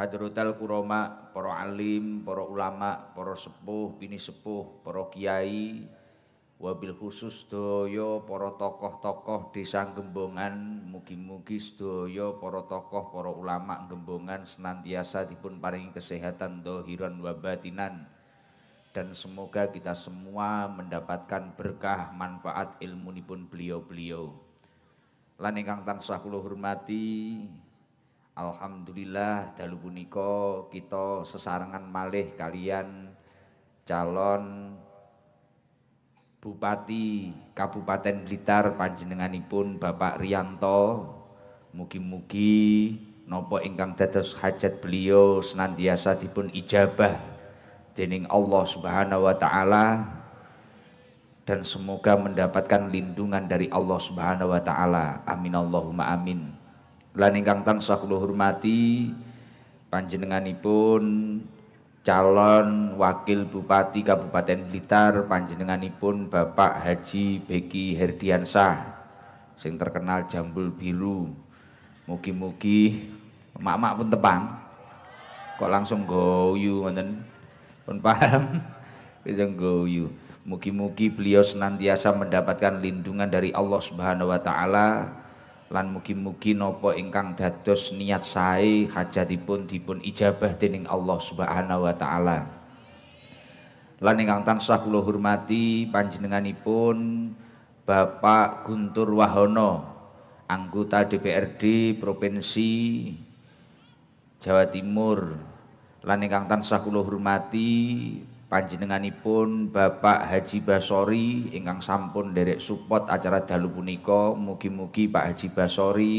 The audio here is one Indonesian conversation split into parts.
Hadrotal kuroma, para alim, para ulama, para sepuh, bini sepuh, para kiai, wabil khusus doyo, para tokoh-tokoh desa Gembongan, mugi-mugi doyo, para tokoh, para ulama Gembongan senantiasa dipun paringi kesehatan dohiran wabatinan, Dan semoga kita semua mendapatkan berkah manfaat ilmu nipun beliau-beliau. Lan ingkang tansah kula hormati, Alhamdulillah dalu punika kita sesarengan malih kalian calon Bupati Kabupaten Blitar panjenenganipun Bapak Rianto mugi-mugi nopo ingkang dados hajat beliau senantiasa dipun ijabah dening Allah Subhanahu wa taala dan semoga mendapatkan lindungan dari Allah Subhanahu wa taala amin Allahumma amin lan ingkang tansah kula hormati panjenenganipun calon wakil bupati Kabupaten Blitar panjenenganipun Bapak Haji Beki Herdiansah sing terkenal jambul biru mugi-mugi mak-mak pun tepang kok langsung goyu ngoten pun paham bisa goyu mugi-mugi beliau senantiasa mendapatkan lindungan dari Allah Subhanahu wa taala lan mugi-mugi nopo ingkang dados niat sae hajatipun dipun ijabah dening Allah Subhanahu wa taala. Lan ingkang tansah kula hormati panjenenganipun Bapak Guntur Wahono, anggota DPRD Provinsi Jawa Timur. Lan ingkang tansah kula hormati panjenenganipun Bapak Haji Basori ingkang sampun derek support acara dalu punika mugi-mugi Pak Haji Basori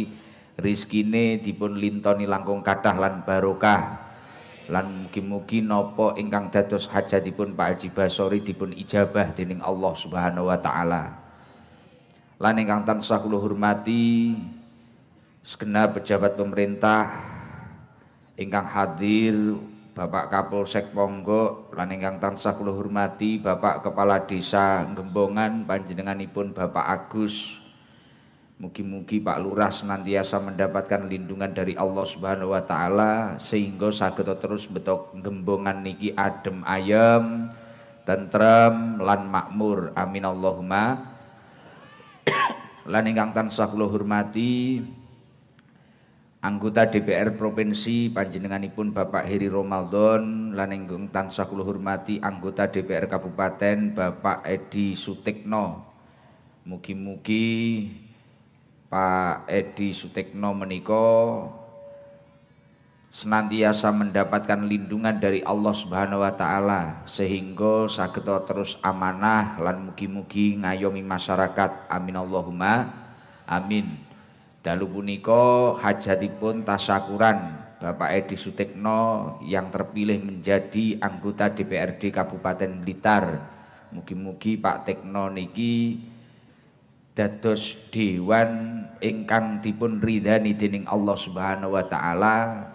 rizkine dipun lintoni langkung kathah lan barokah lan mugi-mugi napa ingkang dados hajatipun Pak Haji Basori dipun ijabah dening Allah Subhanahu wa taala lan ingkang tansah kula hormati segenap pejabat pemerintah ingkang hadir Bapak Kapolsek Ponggo, lan ingkang tansah kula hormati Bapak Kepala Desa Gembongan panjenenganipun Bapak Agus Mugi-mugi Pak Lurah senantiasa mendapatkan lindungan dari Allah Subhanahu wa taala sehingga saged terus betok gembongan niki adem ayem, tentrem lan makmur. Amin Allahumma. lan ingkang tansah kula hormati anggota DPR provinsi panjenenganipun Bapak Heri Romaldon Lanenggung tansah hormati anggota DPR Kabupaten Bapak Edi Sutekno, Mugi-mugi Pak Edi Sutekno meniko senantiasa mendapatkan lindungan dari Allah Subhanahu wa taala sehingga saged terus amanah lan mugi-mugi ngayomi masyarakat. Amin Allahumma amin. Dalu punika hajatipun tasakuran Bapak Edi Sutekno yang terpilih menjadi anggota DPRD Kabupaten Blitar. Mugi-mugi Pak Tekno niki dados dewan ingkang dipun ridhani dening Allah Subhanahu wa taala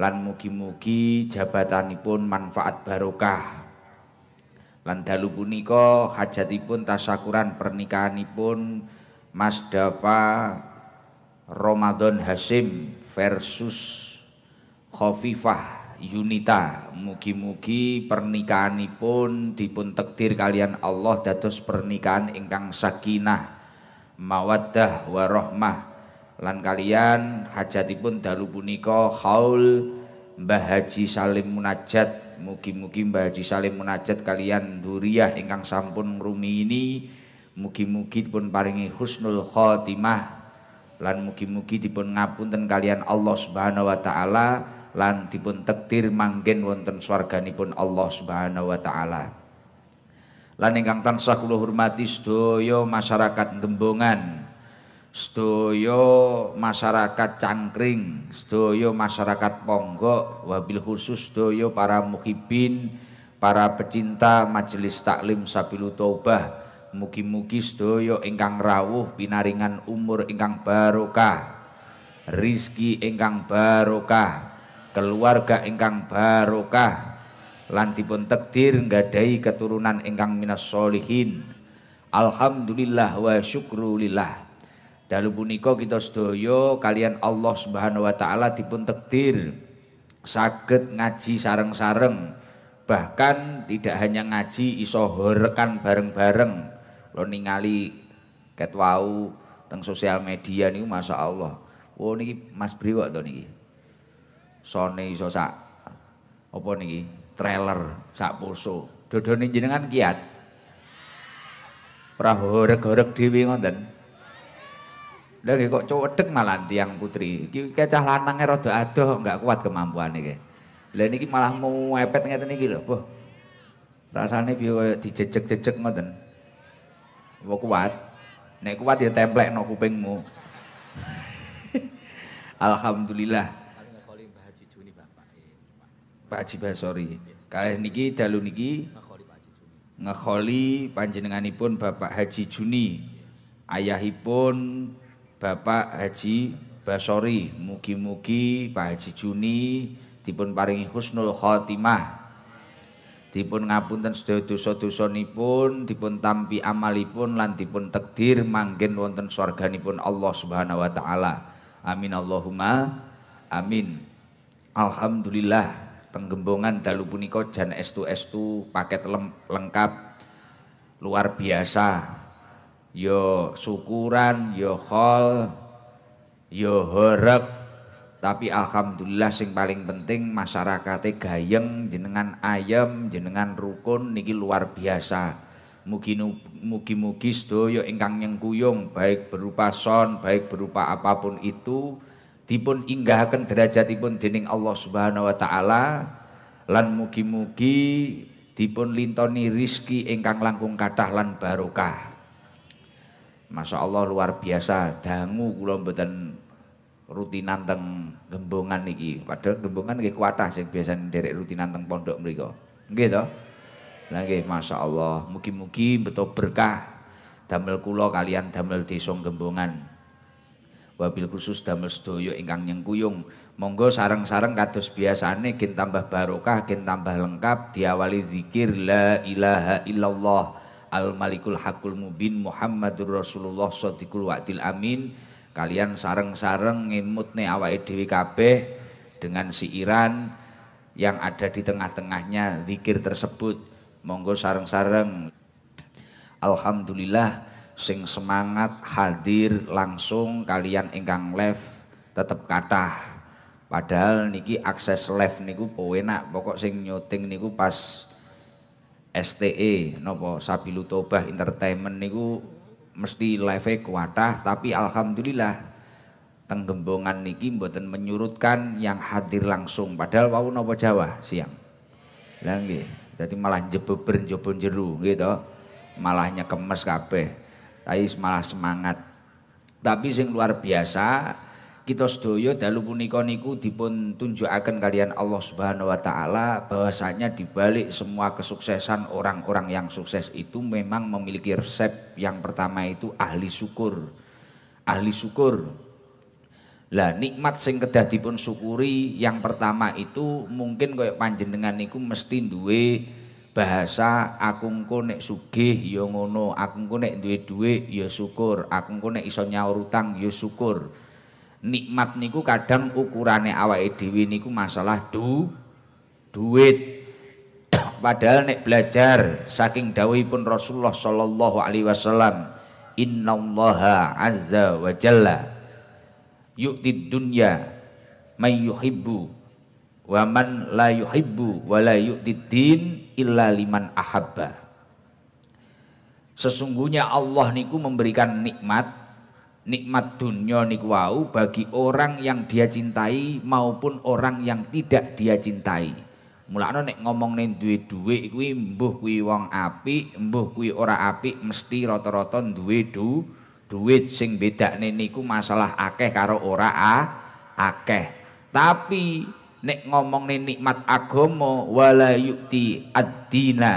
lan mugi-mugi jabatanipun manfaat barokah. Lan dalu punika hajatipun tasakuran pernikahanipun Mas Dafa Ramadan Hasim versus Khofifah Yunita mugi-mugi pernikahanipun dipun tekdir kalian Allah dados pernikahan ingkang sakinah mawaddah warahmah lan kalian hajatipun dalu punika haul Mbah Haji Salim Munajat mugi-mugi Mbah Haji Salim Munajat kalian duriah ingkang sampun rumi ini mugi-mugi pun paringi husnul khotimah lan mugi-mugi dipun ngapunten kalian Allah Subhanahu wa taala lan dipun tektir manggen wonten swarganipun Allah Subhanahu wa taala. Lan ingkang tansah kula hormati sedaya masyarakat Gembongan, sedaya masyarakat Cangkring, sedaya masyarakat Ponggok, wabil khusus sedaya para muhibin, para pecinta majelis taklim Sabilu Taubah Mugi-mugi sedaya ingkang rawuh pinaringan umur ingkang barokah. Rizki ingkang barokah, keluarga ingkang barokah. Lan dipun tekdir nggadahi keturunan ingkang minas solihin. Alhamdulillah wa syukrulillah. Dalu punika kita sedaya kalian Allah Subhanahu wa taala dipun tekdir saged ngaji sareng-sareng. Bahkan tidak hanya ngaji iso horekan bareng-bareng lo ningali ketwau teng sosial media niku Masya Allah. Wo niki Mas Briwok to niki. Sone iso sak apa niki? Trailer sak poso. Dodone jenengan kiat. Ora horeg-horeg dhewe ngoten. Lha kok cowedek malah tiang putri. Iki kecah lanange rada adoh, enggak kuat kemampuan iki. Lah niki malah mau epet ngeten iki lho, boh. Rasane piye kaya dijejeg ngoten. Apa kuat? Nek kuat ya no kupingmu. Alhamdulillah. Pak Haji Basori. Kalih niki dalu niki ngekholi panjenenganipun Bapak Haji Juni. Ayahipun Bapak Haji Basori. Mugi-mugi Pak Haji Juni dipun paringi husnul khotimah dipun ngapunten sedaya dosa nipun dipun tampi amalipun lan dipun tekdir manggen wonten swarganipun Allah Subhanahu wa taala. Amin Allahumma amin. Alhamdulillah tenggembongan dalu punika jan estu estu paket lengkap luar biasa. Yo syukuran, yo khol, yo horek tapi alhamdulillah sing paling penting masyarakatnya gayeng, jenengan ayem, jenengan rukun niki luar biasa. Mugi mugi mugi sedoyo ingkang nyengkuyung baik berupa son, baik berupa apapun itu dipun inggahaken derajatipun dening Allah Subhanahu wa taala lan mugi-mugi dipun lintoni rizki ingkang langkung kathah lan barokah. Masya Allah luar biasa dangu kula mboten rutinan teng gembongan niki Padahal gembongan nggih kuatah sing biasanya nderek rutinan teng pondok mereka Nggih to? masya nggih masyaallah, mugi-mugi beto berkah damel kulo kalian damel desa gembongan. Wabil khusus damel sedoyo ingkang nyengkuyung. Monggo sarang sarang kados biasane gen tambah barokah, gen tambah lengkap diawali zikir la ilaha illallah al malikul hakul mubin Muhammadur Rasulullah sadiqul wa'dil amin. Kalian sareng-sareng ngimut nih awa di kabeh dengan si Iran yang ada di tengah-tengahnya zikir tersebut. Monggo sareng-sareng. Alhamdulillah sing semangat hadir langsung kalian ingkang live tetap katah. Padahal niki akses live niku enak, pokok sing nyuting niku pas STE nopo Sabilu Tobah Entertainment niku mesti live kuatah tapi alhamdulillah tenggembongan niki mboten menyurutkan yang hadir langsung padahal wau napa Jawa siang. Lah nggih, dadi malah jebeber njobo jeru nggih to. Malah nyekemes kabeh. Tapi malah semangat. Tapi sing luar biasa kita sedaya dalu punika niku dipun tunjukaken kalian Allah Subhanahu wa taala bahwasanya di balik semua kesuksesan orang-orang yang sukses itu memang memiliki resep yang pertama itu ahli syukur. Ahli syukur. Lah nikmat sing kedah dipun syukuri yang pertama itu mungkin koyo panjenengan niku mesti duwe bahasa aku ngko nek sugih ya ngono, aku ngko nek duwe duwe ya syukur, aku ngko nek iso nyaur utang ya syukur nikmat niku kadang ukurane awake dhewe niku masalah du duit padahal nek belajar saking dawuhipun Rasulullah sallallahu alaihi wasallam innallaha azza wa jalla yu'ti dunya may yuhibbu wa man la yuhibbu wa la yu'ti din illa liman ahabba sesungguhnya Allah niku memberikan nikmat nikmat dunia niku wau bagi orang yang dia cintai maupun orang yang tidak dia cintai. Mulane nek ngomong ngomongne duwe-duwe kuwi mbuh kuwi wong apik, mbuh kuwi ora apik mesti rata-rata duwe du duit sing bedakne niku masalah akeh karo ora a, akeh. Tapi nek ngomong ngomongne nikmat agama wala yukti ad-dina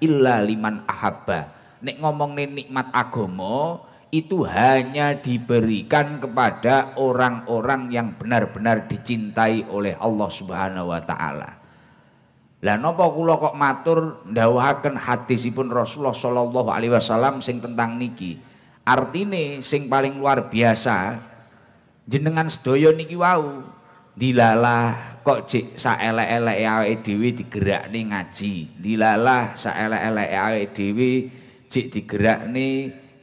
illa liman ahabba. Nek ngomongne nikmat agama itu hanya diberikan kepada orang-orang yang benar-benar dicintai oleh Allah Subhanahu wa taala. Lah napa kula kok matur ndhawuhaken hadisipun Rasulullah sallallahu alaihi wasallam sing tentang niki. Artine sing paling luar biasa jenengan sedaya niki wau dilalah kok cek saelek-eleke awake dhewe digerakne ngaji. Dilalah saelek-eleke awake dhewe cek digerakne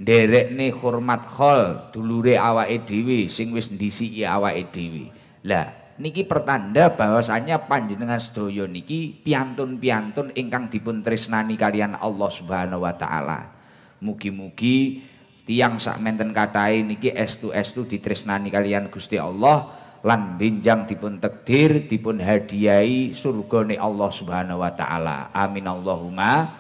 Derek nih hormat hol dulure awa edwi sing wis disi i awa edwi Lah niki pertanda bahwasanya panjenengan sedoyo niki piantun-piantun ingkang dipun tresnani kalian Allah Subhanahu wa taala. Mugi-mugi tiang sak menten katai niki tu estu tu ditresnani kalian Gusti Allah lan binjang dipun tekdir dipun hadiahi surgane Allah Subhanahu wa taala. Amin Allahumma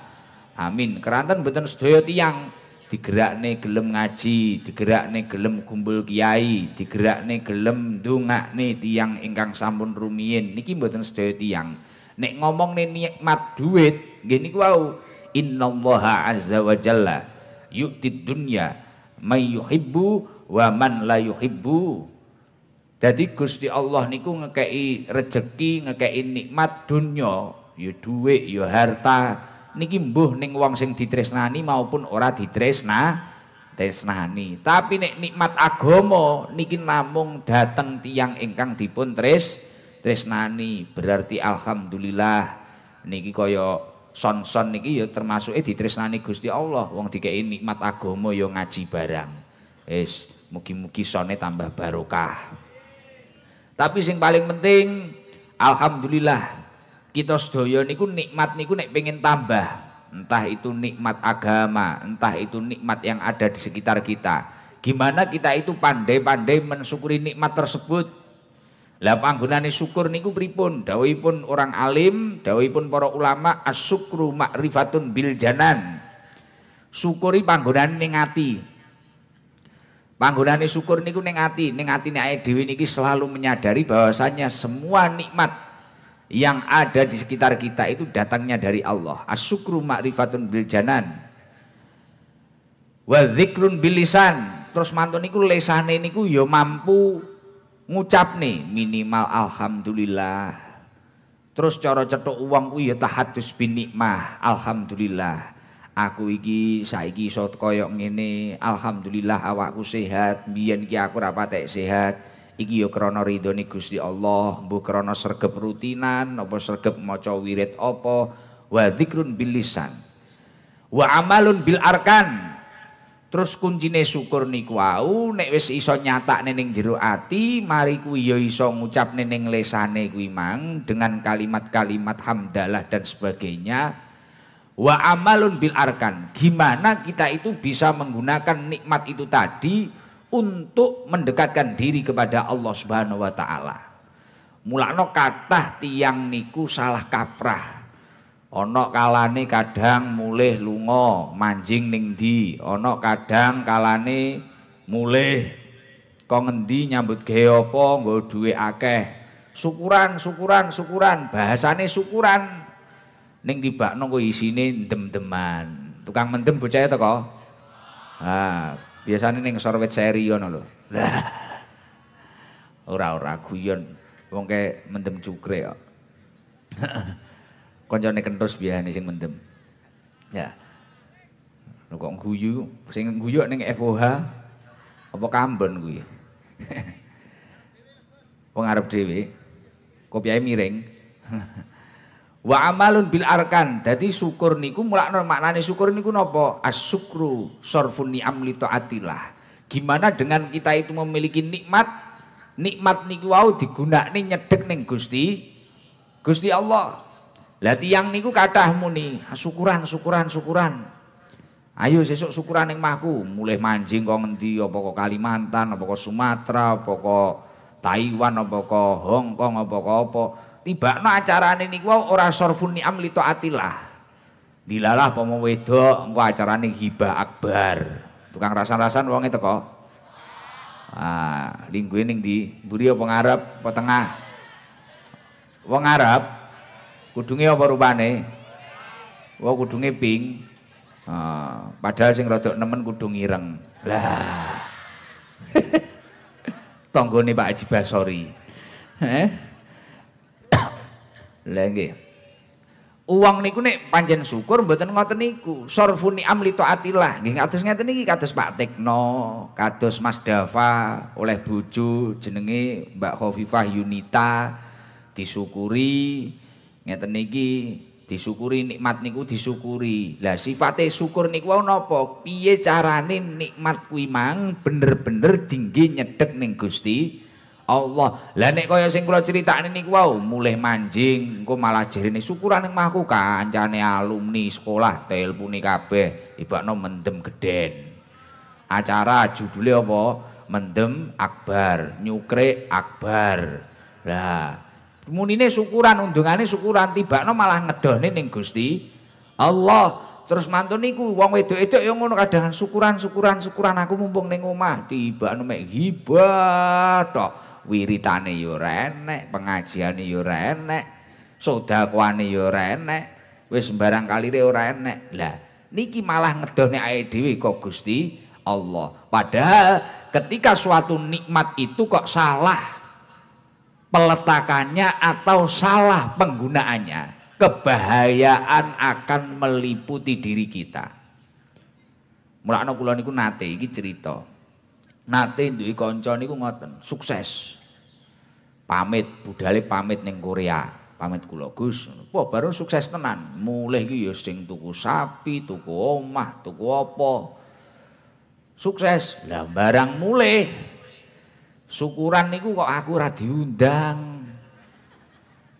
amin. Keranten mboten sedaya tiang digerak nih gelem ngaji, digerak nih gelem kumpul kiai, digerak nih gelem nih tiang ingkang sampun rumien Niki buatan sedaya tiang. Nek ngomong nih nikmat duit, gini wow. Inna innallaha azza wa jalla yukti dunya may yuhibbu wa man la yuhibbu. Jadi Gusti Allah niku ngekei rejeki, ngekei nikmat dunya, ya duit, ya harta, niki mbuh ning wong sing ditresnani maupun ora ditresna tresnani. Tapi nek nikmat agama niki namung dateng tiang ingkang dipun tres tresnani. Berarti alhamdulillah niki kaya son-son niki ya termasuk eh ditresnani Gusti Allah wong dikei nikmat agama ya ngaji barang. es mugi-mugi sone tambah barokah. Tapi sing paling penting alhamdulillah kita sedaya niku nikmat niku nek pengen tambah entah itu nikmat agama entah itu nikmat yang ada di sekitar kita gimana kita itu pandai-pandai mensyukuri nikmat tersebut lah panggonane syukur niku pripun pun orang alim pun para ulama asyukru ma'rifatun bil janan syukuri panggonane ning ati syukur niku ning ati ning atine dewi dhewe niki selalu menyadari bahwasanya semua nikmat yang ada di sekitar kita itu datangnya dari Allah. Asyukru ma'rifatun bil janan. Wa dzikrun bilisan. Terus mantun niku lesane niku ya mampu ngucap nih minimal alhamdulillah. Terus cara cetuk uang ku ya tahadus bin nikmah. Alhamdulillah. aku iki saiki iso koyok ngene alhamdulillah awakku sehat biyen iki aku ora sehat Iki ya krana ridhone Gusti Allah, bu krana sregep rutinan apa sregep maca wirid apa wa dzikrun bil Wa amalun bil arkan. Terus kuncine syukur niku wau nek wis iso nyatakne ning jero ati, mari ku yo iso ngucapne ning lesane kuwi mang dengan kalimat-kalimat hamdalah dan sebagainya. wa amalun bil arkan. Gimana kita itu bisa menggunakan nikmat itu tadi untuk mendekatkan diri kepada Allah Subhanahu wa taala. Mulakno kata tiang niku salah kaprah. Onok kalane kadang mulih lunga manjing ning ndi, Ono kadang kalane mulih kok ngendi nyambut gawe apa nggo duwe akeh. Syukuran, syukuran, syukuran, bahasane syukuran. Ning tibakno kok isine ndem-deman. Tukang mendem bocah ya to kok. Ah, Biasanya neng sorwet seri ngono lho. Lah. Ora ora guyon. Wong ke mendem cukre kok. Koncone kentus biasanya sing mendem. Ya. lu kok guyu, sing guyu neng FOH apa kambon gue, Wong arep dhewe. Kopiae miring. Wa amalun bil arkan. Dadi syukur niku mulakno maknane syukur niku napa? Asyukru sorfun ni'am li taatillah. Gimana dengan kita itu memiliki nikmat? Nikmat niku wau digunakne nyedek ning Gusti Gusti Allah. Lah tiyang niku kathah muni syukuran syukuran syukuran. Ayo sesuk syukuran ning mahku, mulai manjing kok ngendi apa kok Kalimantan, apa kok Sumatera, apa kok Taiwan, apa kok Hong Kong, apa kok apa. Tiba acara acarane niku ora sorfun ni'am amli atilah Dilalah pomo wedok engko ini hibah akbar. Tukang rasan-rasan wonge teko. Ah, lingguhe ning ndi? Mburi apa ngarep apa tengah? Wong Arab kudunge apa rupane? Wong kudunge ping Ah, padahal sing rodok nemen kudung ireng. Lah. Tanggane Pak Haji Basori. Heh. Lagi. Uang niku nek panjen syukur mboten ngoten niku. sorfuni amli li taatillah. Nggih kados ngeten niki kados Pak Tekno, kados Mas Dafa oleh bojo jenenge Mbak Khofifah Yunita disyukuri ngeten niki disyukuri nikmat niku disyukuri. Lah sifate syukur niku wau napa? Piye carane nikmat kuwi mang bener-bener dinggi nyedek ning Gusti Allah. Lah nek kaya sing kula critakne niku wau mulih manjing, engko malah jerene syukuran yang mahku kancane alumni sekolah telpone kabeh, ibakno mendem geden. Acara judulnya apa? Mendem Akbar, nyukre Akbar. Lah, munine syukuran undungane syukuran tibakno malah ngedone ning Gusti Allah. Terus mantu niku wong wedok-wedok ya ngono kadang syukuran syukuran syukuran aku mumpung ning omah tibakno mek hibah tok wiritane yo ya ora enek, pengajiane yo ya ora enek, sedakwane yo ya ora enek, wis sembarang kalire ora enek. Lah, niki malah ngedohne ae dhewe kok Gusti Allah. Padahal ketika suatu nikmat itu kok salah peletakannya atau salah penggunaannya, kebahayaan akan meliputi diri kita. Mulane kula niku nate iki cerita nate duwe kanca niku ngoten, sukses. Pamit, budale pamit ning Korea. Pamit kula Gus. Wah, baru sukses tenan. Mulih iki ya sing tuku sapi, tuku omah, tuku apa. Sukses. Lah barang mulih. Syukuran niku kok aku ora diundang.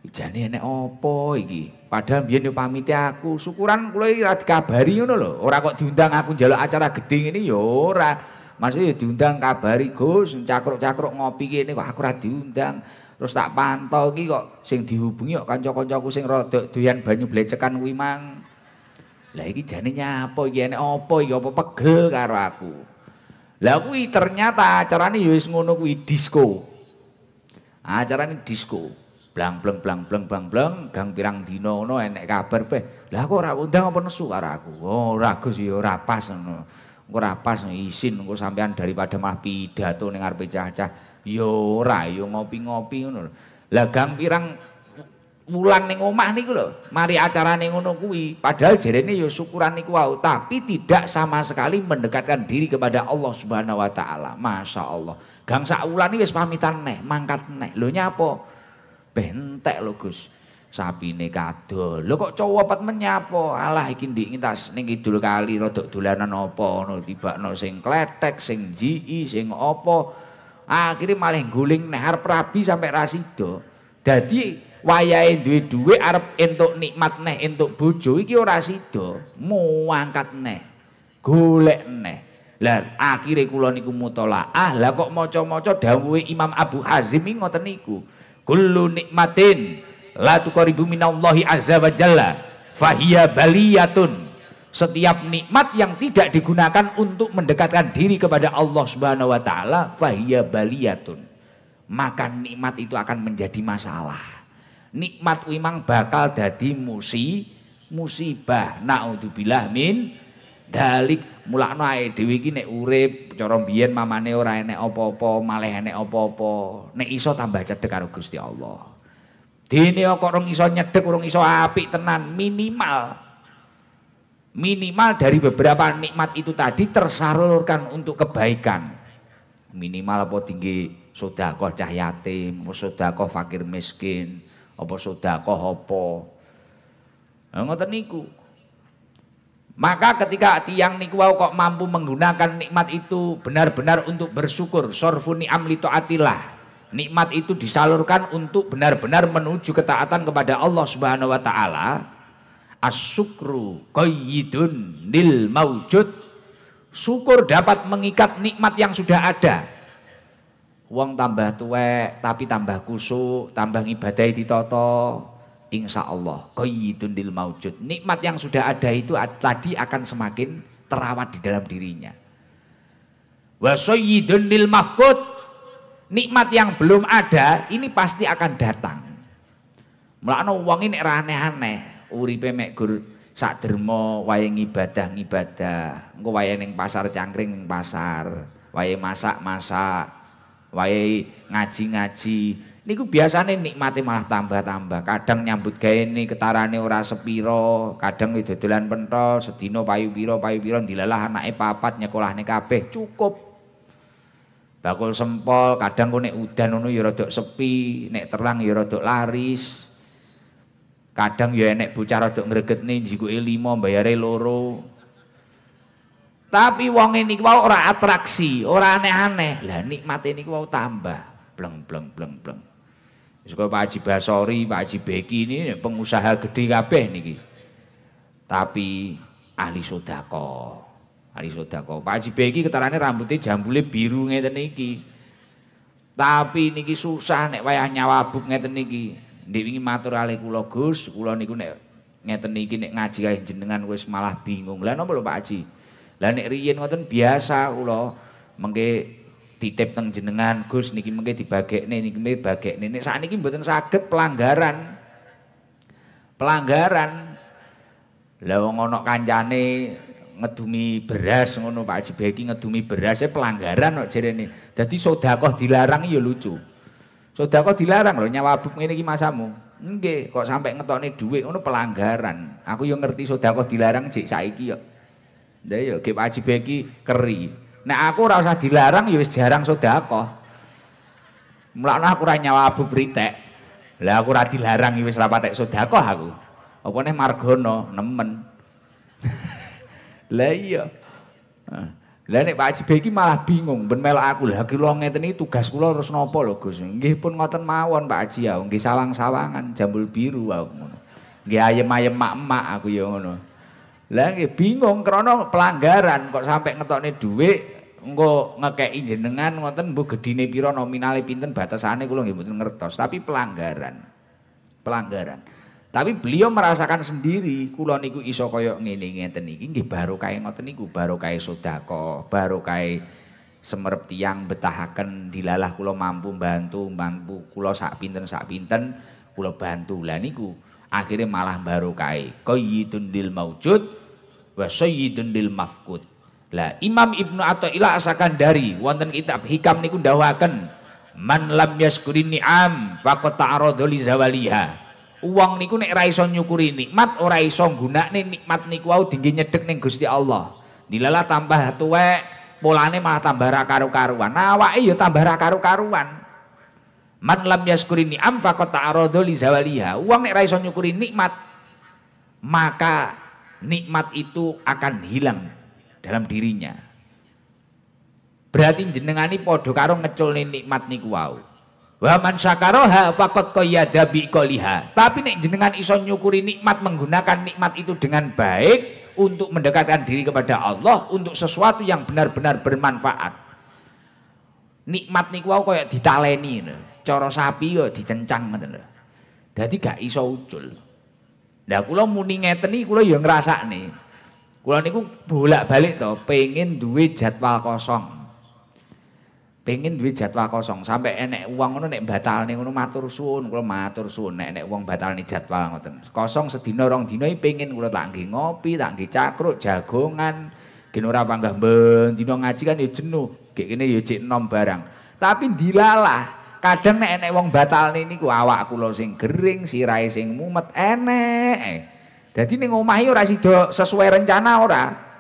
Ijane enek apa iki? Padahal biyen yo pamite aku, syukuran kula iki ora dikabari ngono lho. Ora kok diundang aku njaluk acara gedhe ngene yora. ora. Maksudnya ya diundang kabari Gus, cakruk-cakruk ngopi gini kok aku ora diundang. Terus tak pantau iki kok sing dihubungi kok kanca-kancaku sing rada doyan banyu blecekan kuwi mang. Lah iki jane nyapa iki enek apa iki apa pegel karo aku. Lah kuwi ternyata acarane ya wis ngono kuwi disco. Acarane disco. Blang blang blang blang blang blang, gang pirang dina ngono enek kabar peh. Lah kok ora undang apa nesu karo aku. Oh ora Gus ya ora pas ngono engko rapas isin engko sampean daripada malah pidato ning arepe cah-cah yo ya ora yo ya ngopi-ngopi ngono lho. Lah gang pirang wulan ning omah niku lho, mari acarane ngono kuwi. Padahal jerene yo ya syukuran niku wae, tapi tidak sama sekali mendekatkan diri kepada Allah Subhanahu wa taala. Masya Allah. Gang sak wulan wis pamitan neh, mangkat neh. Lho nyapa? Bentek lho Gus. Sapi kadol. lo kok pat menyapa? Alah iki ndiki tas ning kidul kali rada dolanan apa tiba tibakno sing kletek, sing jii, sing apa. Akhire malah guling nehar Prabi sampe rasido. Dadi wayahe duwe duwe arep entuk nikmat neh entuk bojo iki ora sida. Muangkat neh. Golek neh. Lah akhirnya kula niku mutolaah. Lah kok maca-maca dawuhe Imam Abu Hazim iki ngoten niku. Kullu nikmatin la tuqaribu minallahi azza wa jalla fahiya baliyatun setiap nikmat yang tidak digunakan untuk mendekatkan diri kepada Allah Subhanahu wa taala fahiya baliyatun maka nikmat itu akan menjadi masalah nikmat memang bakal jadi musi musibah naudzubillah min dalik mulakno ae dhewe iki nek urip cara biyen mamane ora enek apa-apa malah enek apa-apa nek iso tambah cedhek karo Gusti Allah Dene kok orang iso nyedek, orang iso apik tenan minimal. Minimal dari beberapa nikmat itu tadi tersalurkan untuk kebaikan. Minimal apa tinggi sodakoh cah yatim, sudah sodakoh fakir miskin, apa sodakoh apa. Nah, ngoten niku. Maka ketika tiang niku wau kok mampu menggunakan nikmat itu benar-benar untuk bersyukur, sorfuni amli taatillah nikmat itu disalurkan untuk benar-benar menuju ketaatan kepada Allah Subhanahu wa taala. Asyukru qayyidun lil maujud. Syukur dapat mengikat nikmat yang sudah ada. uang tambah tuwek tapi tambah kusuk, tambah ibadah ditoto. Insya Allah qayyidun lil maujud. Nikmat yang sudah ada itu tadi akan semakin terawat di dalam dirinya. Wa sayyidun lil mafqud nikmat yang belum ada ini pasti akan datang. Melakno uang ini aneh-aneh, uripe mek gur sak dermo wae ngibadah ngibadah, engko wae ning pasar cangkring ning pasar, wae masak-masak, wae ngaji-ngaji. Niku biasane nikmati malah tambah-tambah. Kadang nyambut gawe ini ketarane ora sepiro, kadang itu dodolan pentol, Sedino payu pira payu pira dilalah anake papat nyekolahne kabeh cukup bakul sempol kadang kok nek udan ngono ya rada sepi nek terang ya rada laris kadang ya enek bocah rada jigo jikuke 5 bayare loro tapi wong ini wau ora atraksi ora aneh-aneh lah nikmat ini wau tambah bleng bleng bleng bleng Suka Pak Haji Basori, Pak Haji Beki ini pengusaha gede kabeh niki. Tapi ahli sodako Ali sedekah. Pak Haji Beki ketarane rambutnya jambule biru ngeten iki. Tapi niki susah nek wayah nyawabuk ngeten niki. Ndik wingi matur ale kula Gus, kula niku nek ngeten iki nek ngaji kae jenengan wis malah bingung. Lah napa lho Pak Haji? Lah nek riyen ngoten biasa kula mengke titip teng jenengan Gus niki mengke dibagekne niki mengke bagekne. Nek sakniki mboten saged pelanggaran. Pelanggaran. Lah wong ana kancane ngedumi beras ngono Pak Haji Beki ngedumi beras e pelanggaran kok jerene. Dadi sedekah dilarang ya lucu. Sedekah dilarang lho nyawabuk ngene iki masamu. Nggih, kok sampai ngetokne dhuwit ngono pelanggaran. Aku yo ngerti sedekah dilarang cek saiki yo. Iya, Ndak yo Pak Haji Beki keri. Nek nah, aku ora usah dilarang ya wis jarang sedekah. Mulane aku ora nyawabu pritek. Lah aku ora dilarang iyo ya wis ora patek sedekah aku. Apa neh margono nemen. Lah iya. Lah nek Pak Haji Beki malah bingung, ben melok aku. Lah kula ngeten iki tugas kula terus nopo lho, Gus? Nggih pun ngoten mawon Pak Haji ya, nggih sawang-sawangan jambul biru aku ya, ngono. Nggih ayem-ayem mak-mak aku ya ngono. Lah nggih bingung krana pelanggaran kok sampai ngetokne dhuwit engko ngekeki jenengan ngoten mbok gedine pira nominale pinten batasane kula nggih mboten ngertos, tapi pelanggaran. Pelanggaran. Tapi beliau merasakan sendiri kula niku iso kaya ngene ngeten iki nggih barokah ngoten niku barokah sedekah, barokah semerep tiang betahaken dilalah kula mampu bantu, mampu kula sak pinten sak pinten kula bantu lah niku. Akhirnya malah barokah. Qayyidun dil maujud wa sayyidun dil mafqud. Lah Imam Ibnu Athaillah dari wonten kitab Hikam niku dawuhaken man lam yaskurini am, faqad ta'aradu li zawaliha. Uang niku nek raison iso nyukuri nikmat, ora iso gunakne nikmat niku wau dinggi nyedek ning Gusti Allah. dilala tambah tuwek, polane malah tambah ra karu-karuan. Nah, awake ya tambah ra karu-karuan. Man lam yaskuri ni'am faqad ta'arada li zawaliha. Uang nek ra iso nyukuri nikmat, maka nikmat itu akan hilang dalam dirinya. Berarti jenengani podo karo ngeculne nikmat niku wau. Wa man syakaroha fakot koyada bi'koliha. Tapi nek jenengan iso nyukuri nikmat menggunakan nikmat itu dengan baik untuk mendekatkan diri kepada Allah untuk sesuatu yang benar-benar bermanfaat. Nikmat niku wau koyo ditaleni lho. Cara sapi yo dicencang ngoten Dadi gak iso ucul. Lah kula muni ngeteni kula yo ngrasakne. Kula niku bolak-balik to, pengen duwe jadwal kosong pengen duit jadwal kosong sampai enek uang ngono nek nih ngono matur suwun kula matur suwun nek enek uang nih jadwal ngoten kosong sedino rong dina pengen kula tak nggih ngopi tak cakruk jagongan gen bangga panggah ben dina ngaji kan ya jenuh kayak kene ya cek barang tapi dilalah kadang nek enek batal batalne niku awak kula sing si sirahe sing mumet enek eh, dadi ning omahe ora sida sesuai rencana ora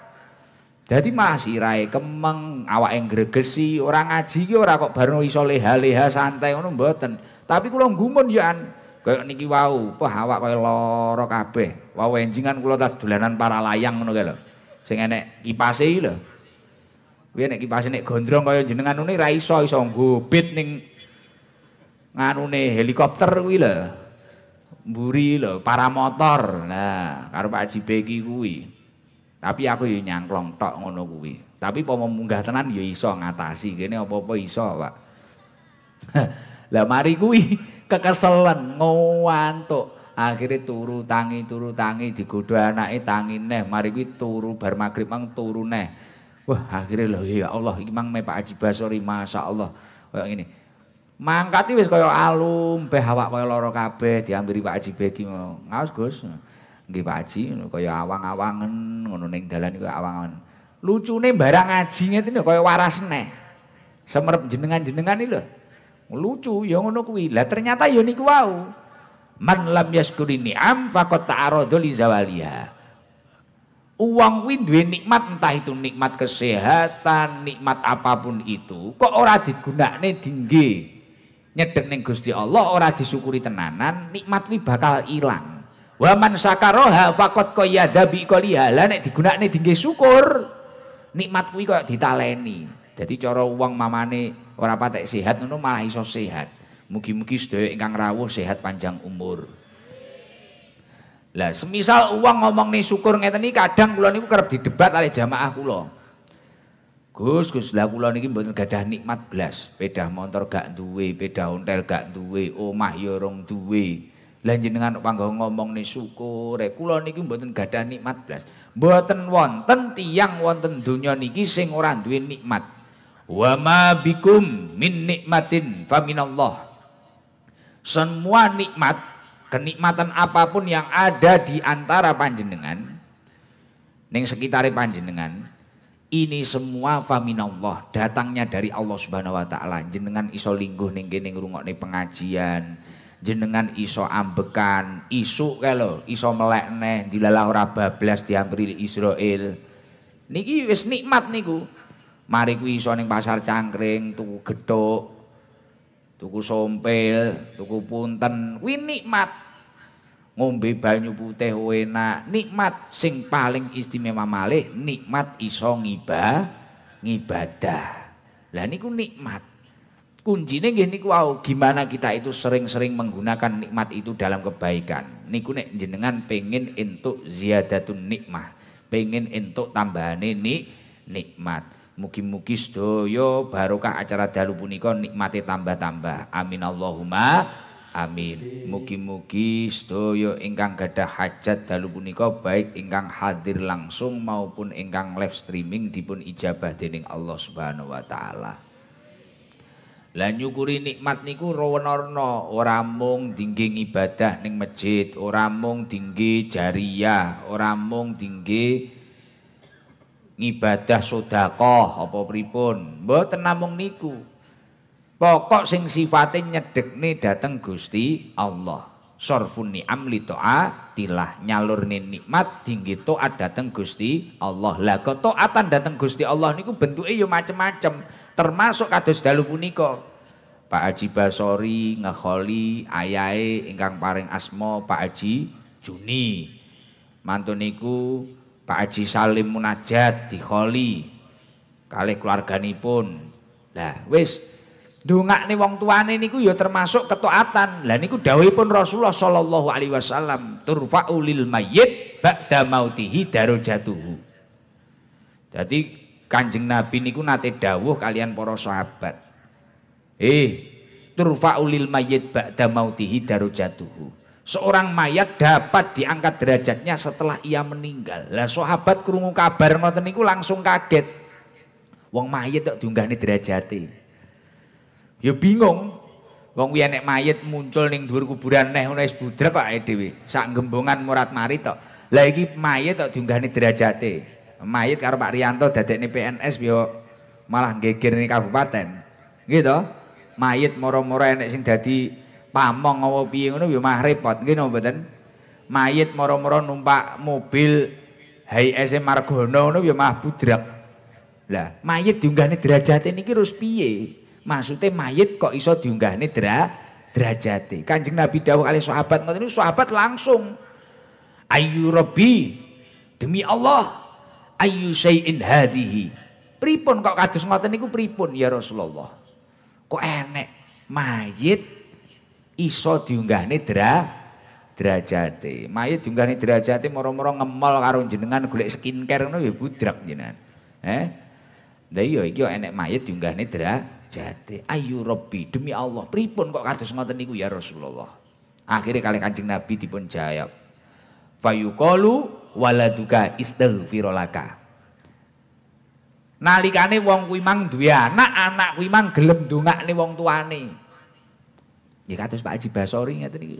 jadi mah sirahe kemeng, awake gregesi, orang ngaji ki ora kok baru iso leha-leha santai ngono mboten. Tapi kula gumun ya an kaya niki wau, wah awak kaya lara kabeh. Wau enjingan kula tas dolanan para layang ngono kae lho. Sing enek kipase iki lho. Kuwi nek kipase nek gondrong kaya jenengan ngene ra iso iso ngobit ning nganune helikopter kuwi lho. Mburi lho, para motor. Nah, karo Pak Haji Beki kuwi. Tapi aku yo ya nyangklong tok ngono kuwi. Tapi apa munggah tenan yo ya iso ngatasi. Kene apa-apa iso, Pak. Lah mari kuwi kekeselan ngowantuk. Akhirnya turu tangi turu tangi digodho anake tangi neh. Mari kuwi turu bar magrib mang turu neh. Wah, akhirnya lho ya Allah, imang me Pak Haji Basori masyaallah. Kayak ini, Mangkati wis kaya alum, beh awak kaya lara kabeh diampiri Pak Haji Begi. ngaus Gus nggih Pak Haji kaya awang-awangen ngono ning dalan iku awang-awangen. Lucune barang ngaji ngene kaya waras neh. Semerep jenengan-jenengan iki lho. Lucu ya ngono kuwi. Lah ternyata ya niku wau. Man lam yaskuri ni'am faqad ta'aradu li zawaliha. Uang kuwi duwe nikmat entah itu nikmat kesehatan, nikmat apapun itu, kok ora digunakne dinggi. Nyedek ning Gusti Allah ora disyukuri tenanan, nikmat kuwi bakal ilang. Wa man sakaroha fakot kaya dabi koliha. Lah nek nih tinggi syukur. Nikmat kuwi kaya ditaleni. Jadi cara uang mamane orang patek sehat ngono malah iso sehat. Mugi-mugi sudah ingkang rawuh sehat panjang umur. Lah semisal uang ngomong nih syukur ngeten iki kadang kula niku kerap didebat oleh jamaah kula. Gus, Gus, lah kula niki mboten gadah nikmat belas. Pedah motor gak duwe, pedah hotel gak duwe, omah yo ya rong duwe. Lah jenengan panggo ngomong nih syukur, eh, kula niki mboten gadah nikmat blas. Mboten wonten tiyang wonten donya niki sing ora duwe nikmat. Wa ma bikum min nikmatin faminallah. Semua nikmat, kenikmatan apapun yang ada di antara panjenengan neng sekitar panjenengan ini semua faminallah datangnya dari Allah Subhanahu wa taala jenengan iso lingguh ning kene ngrungokne pengajian jenengan iso ambekan isu kalau iso melek neh dilalah ora bablas diampiri Israel niki wis nikmat niku mari ku iso ning pasar cangkring tuku gethuk tuku sompel tuku punten kuwi nikmat ngombe banyu putih enak nikmat sing paling istimewa malih nikmat iso ngiba ngibadah lah niku nikmat kuncinya gini wow, gimana kita itu sering-sering menggunakan nikmat itu dalam kebaikan niku nek jenengan pengen entuk ziyadatun nikmah pengen untuk tambahan ini nikmat mugi-mugi stoyo, barokah acara dalu punika tambah-tambah amin Allahumma amin mugi-mugi stoyo, ingkang gadah hajat dalu punika baik ingkang hadir langsung maupun ingkang live streaming dipun ijabah dening Allah Subhanahu wa taala lah nyukuri nikmat niku rowenorno ora mung dinggi ibadah ning masjid, ora mung dinggi jariah, ora mung dinggi ngibadah sedekah apa pripun. Mboten namung niku. Pokok sing sifate nyedekne dateng Gusti Allah. Sorfun ni'am li tilah nyalurne nikmat dinggi to'at dateng Gusti Allah. Lah kok toatan dateng Gusti Allah niku bentuke ya macem-macem termasuk kados dalu punika Pak Haji Basori ngeholi Ayai, ingkang paring asmo Pak Haji Juni mantuniku niku Pak Haji Salim Munajat diholi kalih keluarganipun lah wis nih wong tuan ini ku ya termasuk ketaatan lah niku pun Rasulullah sallallahu alaihi wasallam turfa'u lil mayyit ba'da mautihi darajatuhu jadi Kanjeng Nabi niku nate dawuh kalian para sahabat. Eh, ulil mayit ba'da mautihi jatuhu. Seorang mayat dapat diangkat derajatnya setelah ia meninggal. Lah sahabat krungu kabar ngoten niku langsung kaget. Wong mayit kok diunggahne derajate. Ya bingung. Wong kuwi nek mayit muncul ning dhuwur kuburan neh ana wis budrek kok dhewe. Sak gembongan murat mari tok. Lah iki mayit kok diunggahne derajate mayit karo Pak Rianto ini PNS yo malah nih kabupaten. Gitu. Mayit moro-moro enek sing dadi pamong ngowo piye ngono yo mah repot nggih napa mboten. Mayit moro-moro numpak mobil HS Margono ngono yo mah budrak Lah, mayit diunggahne derajate niki terus piye? Maksudnya mayit kok iso diunggahne dera derajate. Kanjeng Nabi dawuh kali sahabat ngoten sahabat langsung ayu rabbi demi Allah Ayu syai'in hadihi pripun kok kados ngoten niku pripun ya Rasulullah kok enek mayit iso diunggahne dra derajate mayit diunggahne derajate moro-moro ngemol karo jenengan golek skincare ngono ya budrak jenengan eh lha iya iki kok enek mayit diunggahne derajate ayu robbi demi Allah pripun kok kados ngoten niku ya Rasulullah akhirnya kali kancing Nabi dipun jawab fayuqalu waladuka istaghfirulaka. Nalikane wong kuwi mang duwe anak, anak kuwi mang gelem ndongakne wong tuane. Ya kados Pak Haji Basori ngeten iki.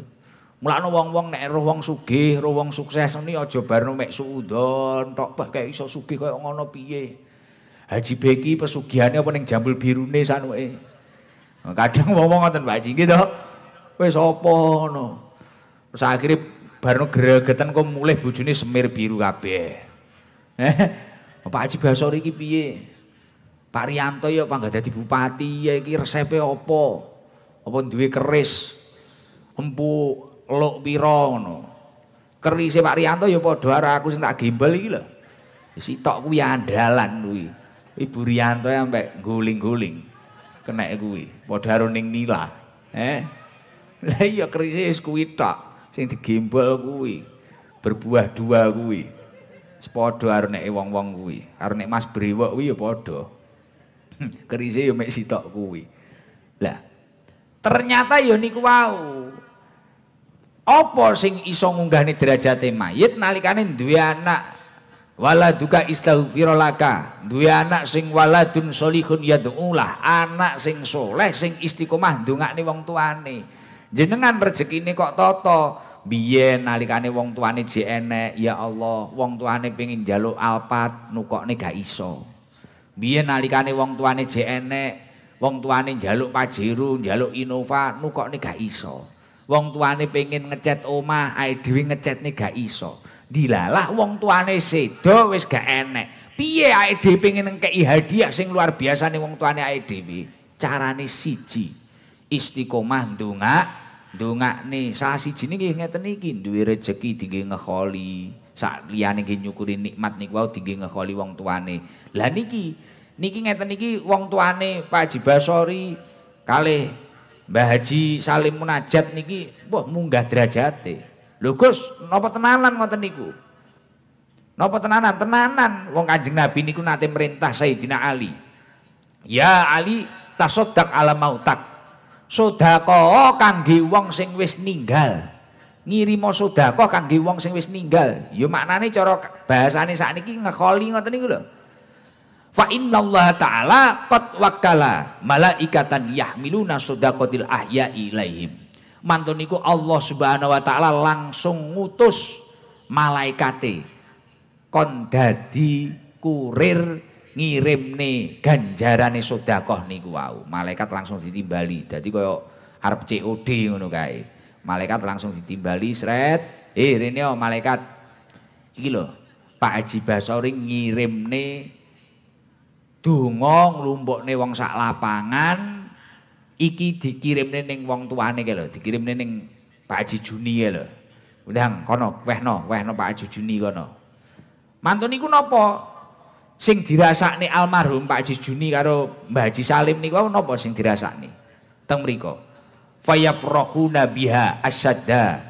Mulane wong-wong nek roh wong sugih, roh wong sukses ini aja barno mek suudon tok bah kaya iso sugih kaya ngono piye. Haji Beki pesugihane apa ning jambul birune sanuke. Kadang wong-wong ngoten Pak Haji nggih to. Wis apa ngono. Barno gregetan kok mulih bojone semir biru kabeh. Eh, Pak Haji Basori iki piye? Pak Rianto ya panggah dadi bupati ya iki resepe apa? Apa duwe keris? Empu lok pira ngono. Kerise Pak Rianto ya padha karo aku sing tak gembel iki lho. Sitok kuwi andalan kuwi. Ibu Rianto ya sampe nguling guling Kenek kuwi padha karo ning Nila. Eh. Lah iya kerise kuwi tok. sing digembol kuwi berbuah dua kuwi sepodo arek wong-wong kuwi arek Mas Brewok kuwi ya padha kerise ya mek sitok kuwi lah ternyata ya niku wau apa sing iso ngunggahne derajate mayit nalikane duwe anak waladuka istaghfirolaka duwe anak sing waladun solihun yad'ulah anak sing soleh sing istiqomah ndongakne wong tuane Jenengan ini kok toto. Biyen nalikane wong tuane jek ya Allah, wong tuane pengin jaluk alpat nukokne gak iso. Biyen nalikane wong tuane jek wong tuane jaluk Pajero, jaluk Innova nukokne gak iso. Wong tuane pengin ngecat omah, ae dhewe ngecatne gak iso. Dilalah wong tuane sedo wis gak enek. Piye ae dhewe pengin ngkeki hadiah sing luar biasa nih wong tuane ae dhewe? Carane siji, istiqomah ndonga ndongakne salah siji niki ngeten iki duwe rezeki tinggi ngeholi saat liyane nggih nyukuri nikmat niku wau tinggi ngeholi wong tuane lah niki niki ngeten niki wong tuane Pak Haji Basori kale Mbah Haji Salim Munajat niki wah munggah derajate lu lukus nopo tenanan ngoten niku nopo tenanan? Tenanan wong Kanjeng Nabi niku nate merintah Sayyidina Ali. Ya Ali, tasodak ala mautak sodako kangge wong sing wis ninggal. mau sodako kangge wong sing wis ninggal. Ya maknane cara bahasane sakniki ngekoli ngoten niku lho. Fa Allah ta'ala qad wakkala malaikatan yahmiluna sadaqatil ahya ilaihim. Mantun niku Allah Subhanahu wa taala langsung ngutus malaikate kon dadi kurir ngirim nih ganjarane sedekah nih wau. Malaikat langsung ditimbali. jadi kaya harap COD ngono kae. Malaikat langsung ditimbali sret. Eh rene oh, malaikat. Iki loh Pak Haji Basori dungong lumbok nih wong sak lapangan iki dikirim neng wong tuane kae lho, dikirimne neng Pak Haji Juni kae lho. Undang kono, wehno, wehno Pak Haji Juni kono. mantu niku po sing dirasakne almarhum Pak Haji Juni karo Mbah Haji Salim niku napa sing dirasakne teng mriku fayafrahuna biha asyadda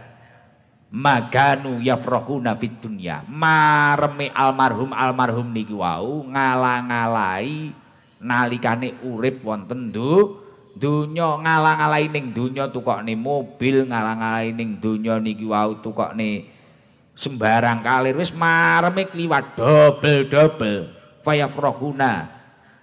maganu yafrahuna fid dunya mareme almarhum almarhum niki wau ngalang-alai nalikane urip wonten du dunya ngalang-alai ning dunya tukokne mobil ngalang-alai ning dunya niki wau tukokne sembarang kalir wis mareme kliwat dobel-dobel fayafrohuna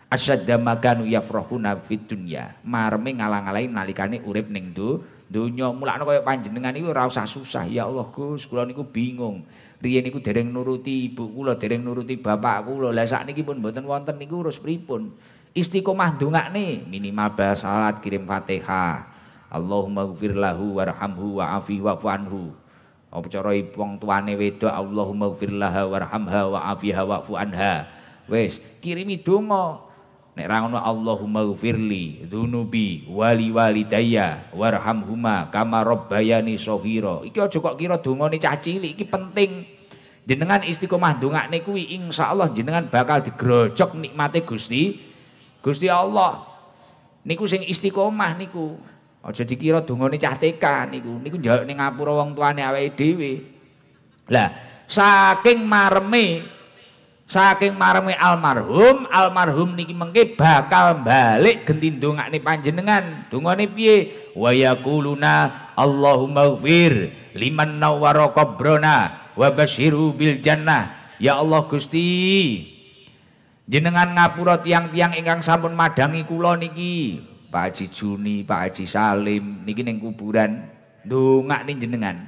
asyadda makanu yafrohuna fid dunya marme ngalang-alangi nalikane urip ning du donya mulane kaya panjenengan iku ora usah susah ya Allah Gus kula niku bingung riyen niku dereng nuruti ibu kula dereng nuruti bapak kula lah sakniki pun mboten wonten niku urus pripun istiqomah dongakne minimal bal salat kirim Fatihah Allahumma gfir lahu warhamhu wa'afi wa'fu anhu apa cara wong tuane wedok Allahumma gfir laha warhamha wa'afiha wa'fu anha Wes kirimi itu Nek ra ngono Allahumma ufirli dzunubi wali walidayya warhamhuma kama rabbayani shaghira. Iki aja kok kira dongane cah cilik iki penting. Jenengan istiqomah dongakne kuwi Allah jenengan bakal digrojok nikmati Gusti Gusti Allah. Niku sing istiqomah niku. Aja dikira dongane cah TK niku. Niku njaluk ning ngapura wong tuane awake dhewe. Lah, saking marmi saking marmi almarhum almarhum niki mengke bakal balik genti nih panjenengan dungane piye wa yaquluna Allahumma ufir liman nawarokobrona wabashiru wa bil jannah ya Allah Gusti jenengan ngapura tiang-tiang ingkang sampun madangi kula niki Pak Haji Juni Pak Haji Salim niki ning kuburan nih jenengan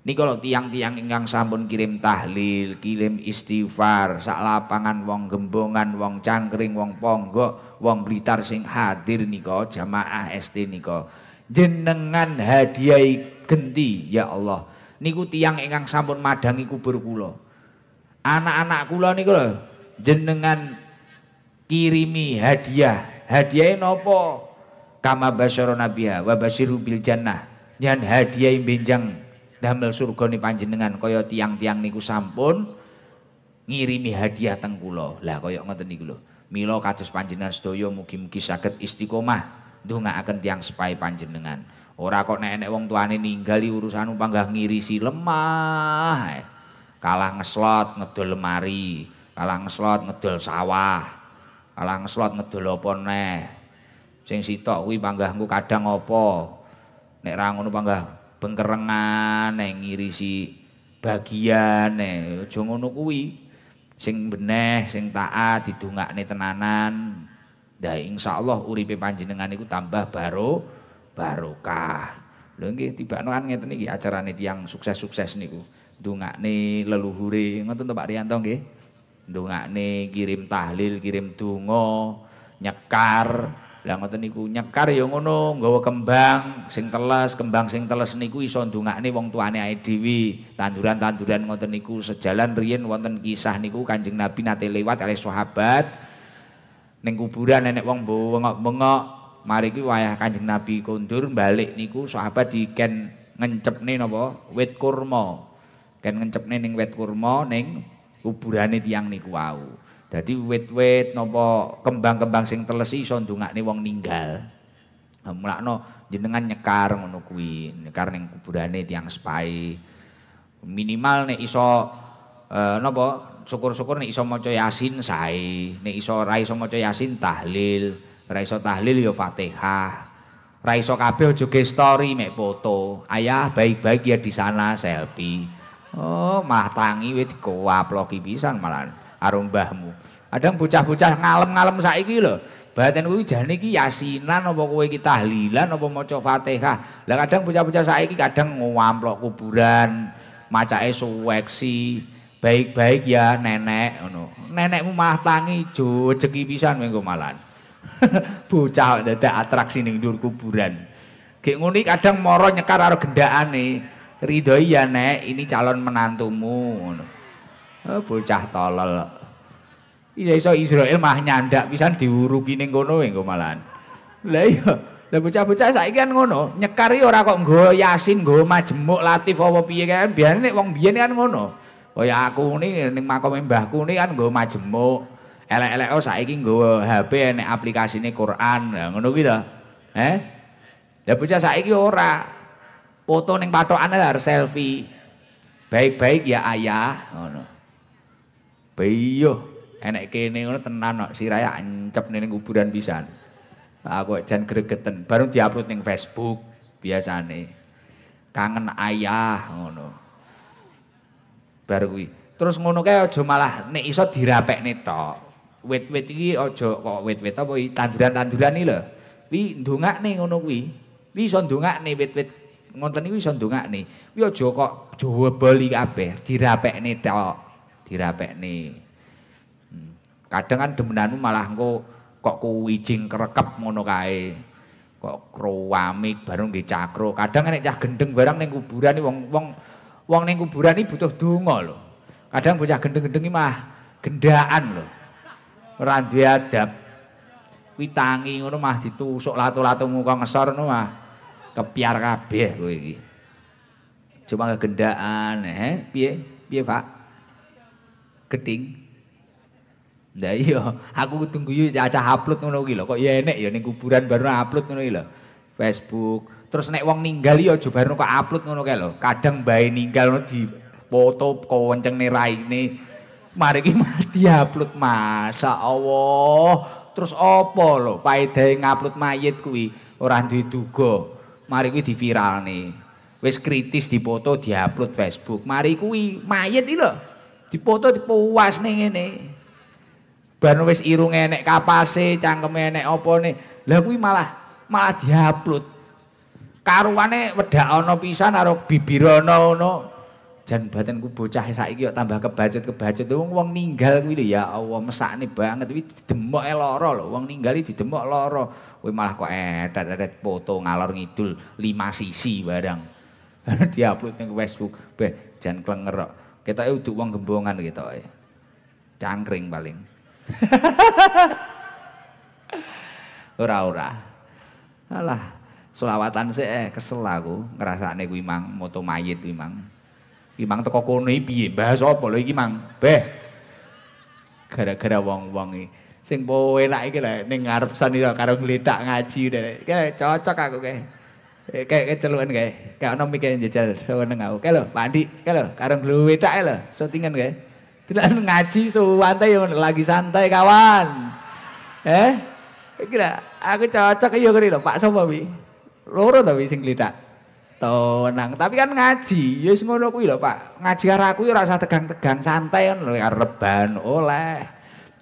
ini kalau tiang-tiang ingkang sampun kirim tahlil, kirim istighfar, sak lapangan wong gembongan, wong cangkring, wong ponggo, wong blitar sing hadir niko jamaah ST niko. Jenengan hadiah genti ya Allah. Niku tiang ingkang sampun madangi kubur kula. Anak-anak kula niku lho jenengan kirimi hadiah. Hadiah nopo? Kama basyara nabiya wa basyiru bil jannah. Nyan hadiah benjang damel nih panjenengan kaya tiang-tiang niku sampun ngirimi hadiah teng kula. Lah kaya ngoten niku lho. Mila kados panjenengan sedaya mugi-mugi saged istiqomah ndongaaken tiang sepai panjenengan. Ora kok nek enek wong tuane ninggali urusan panggah ngirisi lemah. Kalah ngeslot ngedol lemari, kalah ngeslot ngedol sawah, kalah ngeslot ngedol apa neh. Sing sitok kuwi panggahku kadang apa. Nek ra ngono panggah pengkerengan neng eh, ngirisi bagian neng eh, aja ngono kuwi sing beneh sing taat nih tenanan Dah insya Allah uripe panjenengan itu tambah baru barokah. Lho nggih no kan ngeten iki acarane tiyang sukses-sukses niku. nih leluhuri ngoten to Pak Rianto nggih. nih kirim tahlil, kirim donga, nyekar, lah ngoten niku nyekar ya ngono, nggawa kembang sing teles, kembang sing teles niku iso ndongakne wong tuane ae dhewe. Tanduran-tanduran ngoten niku sejalan riyen wonten kisah niku Kanjeng Nabi nate lewat oleh sahabat ning kuburan nenek wong bengok-bengok mari kuwi wayah Kanjeng Nabi kondur balik niku sahabat diken ngencepne napa wit kurma. Ken ngencepne ning wit kurma ning kuburane tiang niku wau. Jadi wit-wit nopo kembang-kembang sing teles iso nih wong ninggal. Mulakno jenengan nyekar ngono kuwi, nyekar ning kuburane tiang sepai. Minimal nek iso eh, nopo syukur-syukur nek iso maca Yasin sae, nek iso ra iso maca Yasin tahlil, ra iso tahlil ya Fatihah. Ra iso kabeh aja story mek foto. Ayah baik-baik ya di sana selfie. Oh, mah tangi wis digoaploki pisan malah karo mbahmu. Kadang bocah-bocah ngalem-ngalem saiki lho. Batin kuwi jane iki yasinan apa kowe iki tahlilan apa maca Fatihah. Lah kadang bocah-bocah saiki kadang ngomplok kuburan, macake suweksi. Baik-baik ya nenek ngono. Nenekmu mah tangi jo rezeki pisan mengko malan. Bocah dadak atraksi ning dhuwur kuburan. Gek nguni kadang moro nyekar karo gendakane. Ridho ya nek ini calon menantumu ngono. Oh, bocah tolol. Iya iso Israel mah nyandak pisan diuruki ning kono engko malahan. Lah iya, lah bocah-bocah saiki kan ngono, nyekar iki ora kok nggo Yasin, nggo majemuk Latif apa piye kan. Biasane wong biyen kan ngono. Kaya aku ni ning makam mbahku ni kan nggo majemuk. Elek-elek oh saiki nggo HP aplikasi aplikasine Quran. Nah, ngono kuwi Eh? Lah bocah saiki ora. Foto ning patokan harus selfie. Baik-baik ya ayah ngono. Beyo, enek kene ngono tenan kok sirahe ancep ning kuburan pisan. Aku jan gregeten, Baru diupload ning Facebook biasane. Kangen ayah ngono. Baru kuwi. Terus ngono kae aja malah nek iso dirapekne tok. Wit-wit iki aja kok wit-wit apa tanduran-tanduran iki lho. Kuwi ndongakne ngono kuwi. Kuwi iso ndongakne wit-wit ngoten niku iso ndongakne. Kuwi aja kok Jawa Bali kabeh dirapekne tok dirapekne. nih Kadang kan demenanmu malah engko kok kuwi jing kerekep ngono kae. Kok kruwamik bareng nggih cakro. Kadang kan nek cah gendeng barang ning kuburan wong-wong wong ning kuburan iki butuh donga lho. Kadang bocah gendeng-gendeng iki mah gendaan lho. Ora duwe adab. Witangi ngono mah ditusuk latu-latu muka ngesor ngono mah kepiar kabeh kowe iki. Cuma gendaan eh piye? Piye, Pak? Keting, Lah iya, aku tunggu yo acah upload ngono kuwi Kok ya enek ya ning kuburan baru upload ngono iki Facebook. Terus nek wong ninggal ya aja baru kok upload ngono kae Kadang bayi ninggal ngono di foto rai raine. Mari ki mati upload masa Allah. Terus lo, lho faedahe ngupload mayat kui orang itu duga. Mari kuwi nih, wes kritis dipoto diupload Facebook. Mari kui mayat iki lho Dipoto dipuas ning ngene. Bar wis irung enek kapase, cangkeme enek nih, Lah kuwi malah malah diupload. Karuane wedak ana pisan karo bibirana ngono. Jan batenku bocah saiki kok tambah kebacut-kebacut. Wong wong ninggal kuwi lho ya Allah mesakne banget kuwi didemok e lara lho. Wong ninggal didemok lara. Kuwi malah kok etet-etet foto ngalor ngidul lima sisi barang. Diupload ke Facebook. Beh jan klenger Ketoke udu wong gembongan gitu, ketoke. Cangkring paling. ora ora. Alah, selawatan sik eh kesel aku ngrasakne kuwi mang moto mayit kuwi mang. Ki mang teko kono piye? Bahas apa lho iki mang? Beh. Gara-gara wong-wong ini, sing po enak iki lho ning ngarep san karo gletak ngaji. Kayak cocok aku kayak. Eh, kayak keceluan kayak kayak ono mikirin jajal seneng nengau, kayak lo mandi kayak lo karung gluwe tak lo kayak tidak ngaji santai yang lagi santai kawan eh kira aku cocok iya kiri lo pak sopo bi loro tapi sing lidak tenang tapi kan ngaji ya semua ngono kuwi lho Pak ngaji karo aku ya rasa tegang-tegang santai kan karo reban oleh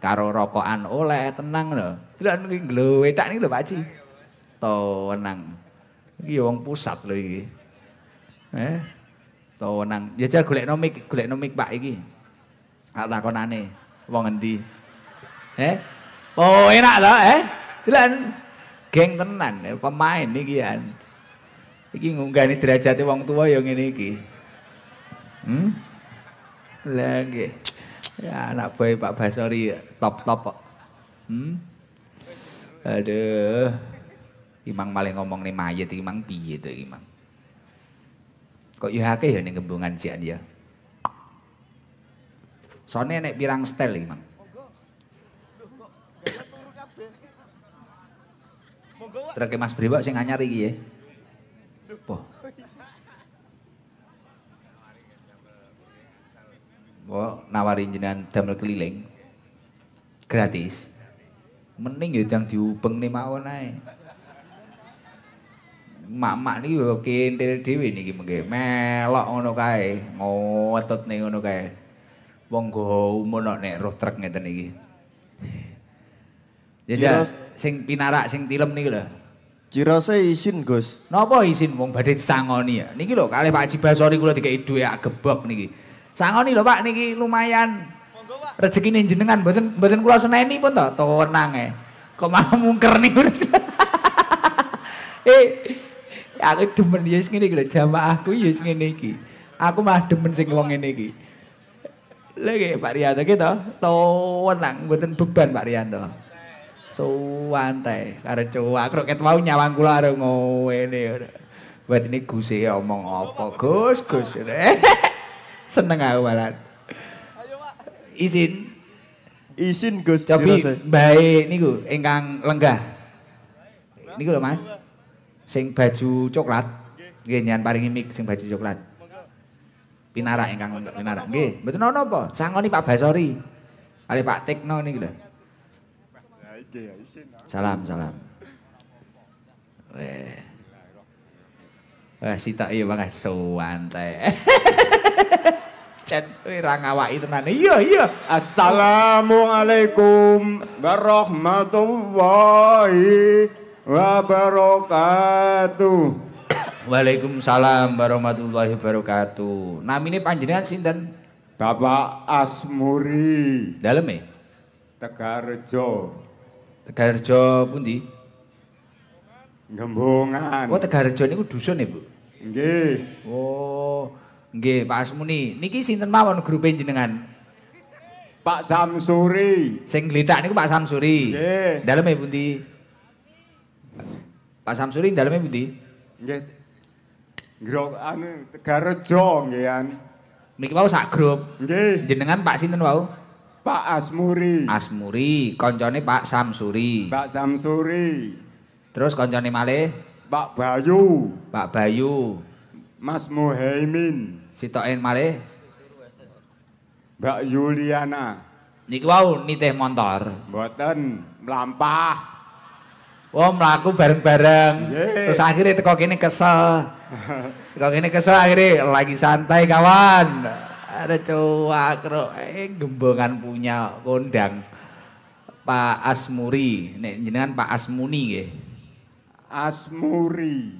karo rokokan oleh tenang lho tidak ngluwe tak niku lho Pak Ji tenang Iki wong pusat lho iki. Eh. Tahu nang, ya jar nomik, mik, nomik mik Pak iki. Tak takonane wong endi. Eh. Oh, enak lho eh. Dilan geng tenan eh, pemain iki ya. Iki ngunggani derajate wong tua ya ngene iki. Hmm? Lah nggih. Ya anak boy Pak Basori top-top kok. Hmm? Aduh. Imang malah ngomong nih mayat, imang piye to imang. Kok yo hake ya nih ngembungan jian ya. Soalnya nek pirang stel imang. mang. Mas Brewok sih nganyari iki ya. Apa? Wah, nawari jenengan damel keliling. Gratis. Mending ya diubeng nih mawon ae mak-mak niki yo kintil dhewe niki mengke melok ngono kae, nih ngono kae. Wong go umum nek roh trek ngeten iki. Ya sing pinarak sing tilem niku lho. Cirose isin, Gus. Napa isin wong badhe sangoni ya? Niki lho kalih Pak gula kula dikeki ya gebok niki. Sangoni lho Pak niki lumayan. Monggo Pak. jenengan, jenengan mboten mboten kula nih pun to tenang eh, Kok malah mungker niku. eh aku demen ya sing ya ngene iki aku jamaahku ya sing ngene iki. Aku mah demen sing wong ngene iki. Lagi Pak Rianto kita to, nang mboten beban Pak Rianto. Suwan teh, karo cowok ket mau nyawang kula karo ngene. Buat ini Gus ya, omong apa Gus Gus. Seneng aku malah. Izin. Izin Gus. Tapi baik niku enggang lenggah. Niku lho Mas sing baju coklat nggih nyan paringi mik sing baju coklat pinara ingkang pinara. nggih mboten apa sangoni Pak Basori kali Pak Tekno niki lho salam salam weh Wah, sita iya bang sowan teh. Cen ora ngawaki tenan. Iya, iya. Assalamualaikum warahmatullahi wabarakatuh. Waalaikumsalam warahmatullahi wabarakatuh. ini panjenengan sinten? Bapak Asmuri. Daleme? Tegarjo. Tegarjo pundi? Gembongan. Oh Tegarjo niku dusun ya, Bu? Nggih. Oh, nggih Pak Asmuni. Niki sinten mawon grup jenengan? Pak Samsuri. Sing gledak niku Pak Samsuri. Nggih. Daleme pundi? Pak Samsuri dalamnya budi? Nggih. Grok anu Tegarejo nggih anu. Niki wau sak grup. Nggih. Jenengan Pak sinten wau? Pak Asmuri. Asmuri, koncone Pak Samsuri. Pak Samsuri. Terus koncone malih? Pak Bayu. Pak Bayu. Mas Muhaimin. Sitoken malih? Mbak Yuliana. Niki wau nitih motor Mboten, mlampah. Wah melaku bareng-bareng. Terus akhirnya teko kini kesel. teko kini kesel akhirnya lagi santai kawan. Ada cowok kro, eh gembongan punya kondang. Pak Asmuri, nek jenengan Pak Asmuni nggih. Asmuri.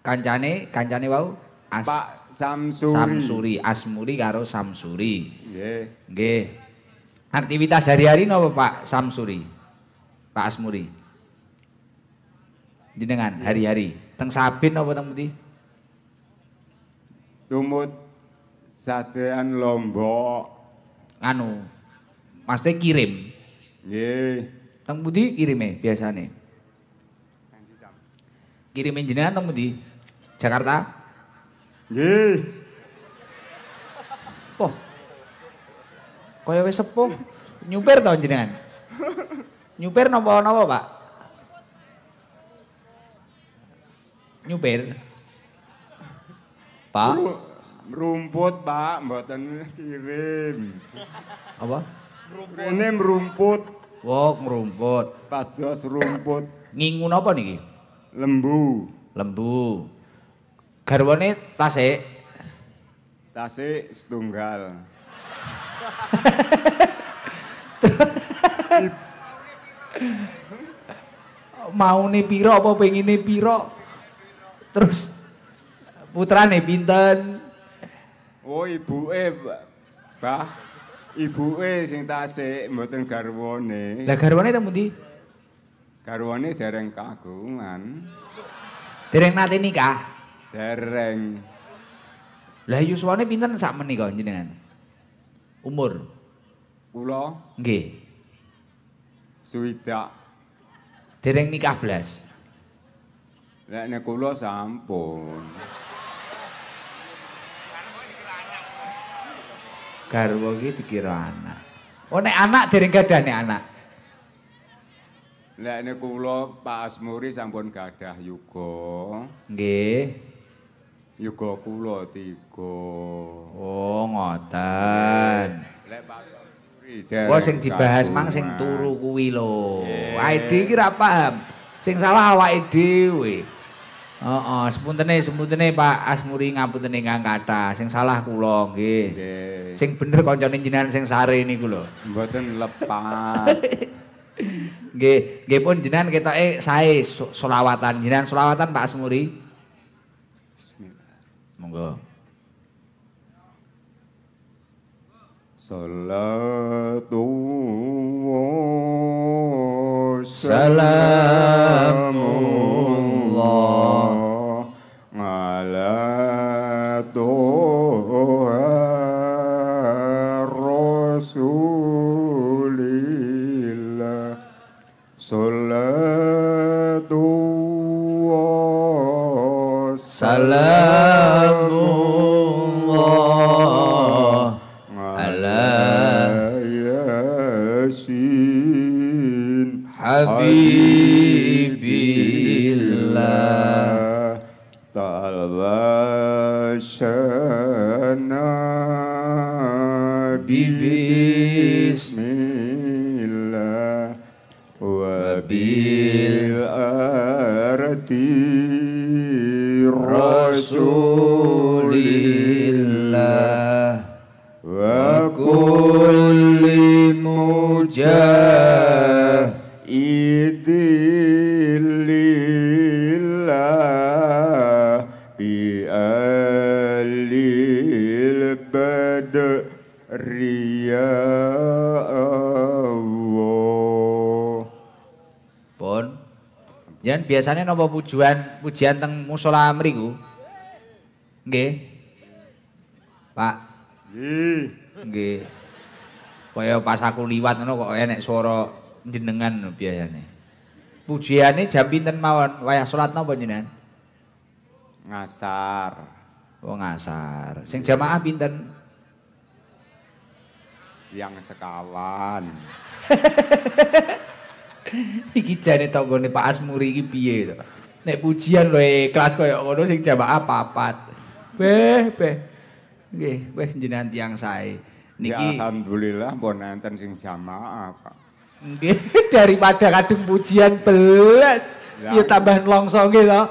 Kancane, kancane wau? As Pak Samsuri. Samsuri, Asmuri karo Samsuri. Nggih. Nggih. Aktivitas hari hari napa Pak Samsuri? Pak Asmuri jenengan iya. hari-hari teng Sabin apa teng Putih? Tumut satean Lombok. Anu. Maksudnya kirim. Iya. Teng Putih kirime biasane. Kirimin jenengan teng Putih? Jakarta? Iya. Po. Oh. Kaya wis sepuh. Nyuper to jenengan? Nyuper nopo nopo Pak? nyupir. Pak? Rumput, Pak, mboten kirim. Apa? ini merumput. Wok merumput. patos rumput. Ngingu apa niki? Lembu. Lembu. Garwane tasik. Tasik setunggal. nih piro apa pengine piro? Terus putrane pinten? Oh, ibuke, Mbah. Ibuke sing tasik mboten garwane. Lah garwane teng pundi? Garwane dereng kagungan. Dereng nate nikah. Dereng. Lah yuswane pinten sak menika jenengan? Umur. Kula. Nggih. Suwidak. Dereng nikah blas. Lek nek kula sampun. Garwa iki dikira anak. Oh nek anak dereng gadane anak. Lek nek kula Pak Asmuri sampun gadah yuga. Nggih. Yuga kula tiga. Oh ngoten. Lek Pak Asmuri. Oh sing dibahas mang sing turu kuwi lho. Yeah. ID iki ra paham. Sing salah awake dhewe. Yeah. Heeh, sepuntene sepuntene Pak Asmuri ngapuntene Kang Kathah. Sing salah kula nggih. Nggih. Sing bener kancane jenengan sing sare niku lho. Mboten lepat. Nggih, nggih pun jenengan ketoke sae selawatan. Jenengan selawatan Pak Asmuri. Bismillah. Monggo. Salatu salamun سلام الله على ياسين حبيب الله تلبشنا ببي biasanya nopo pujian, pujian teng musola meriku, Nggih. Pak. Nggih. Nggih. Kaya pas aku liwat ngono kok enek swara jenengan biasanya, Pujiane jam pinten mawon? Wayah salat nopo jenengan? Ngasar. Oh ngasar. Sing jamaah pinten? Yang sekawan. iki jane tanggane Pak Asmuri iki piye to. Nek pujian lho kelas koyo ngono sing jamaah papat. Beh, beh. Nggih, wis jenengan tiyang sae. Ya Niki ya, alhamdulillah pun enten sing jamaah, Pak. Nggih, daripada kadung pujian belas ya, ya tambahan longso nggih to.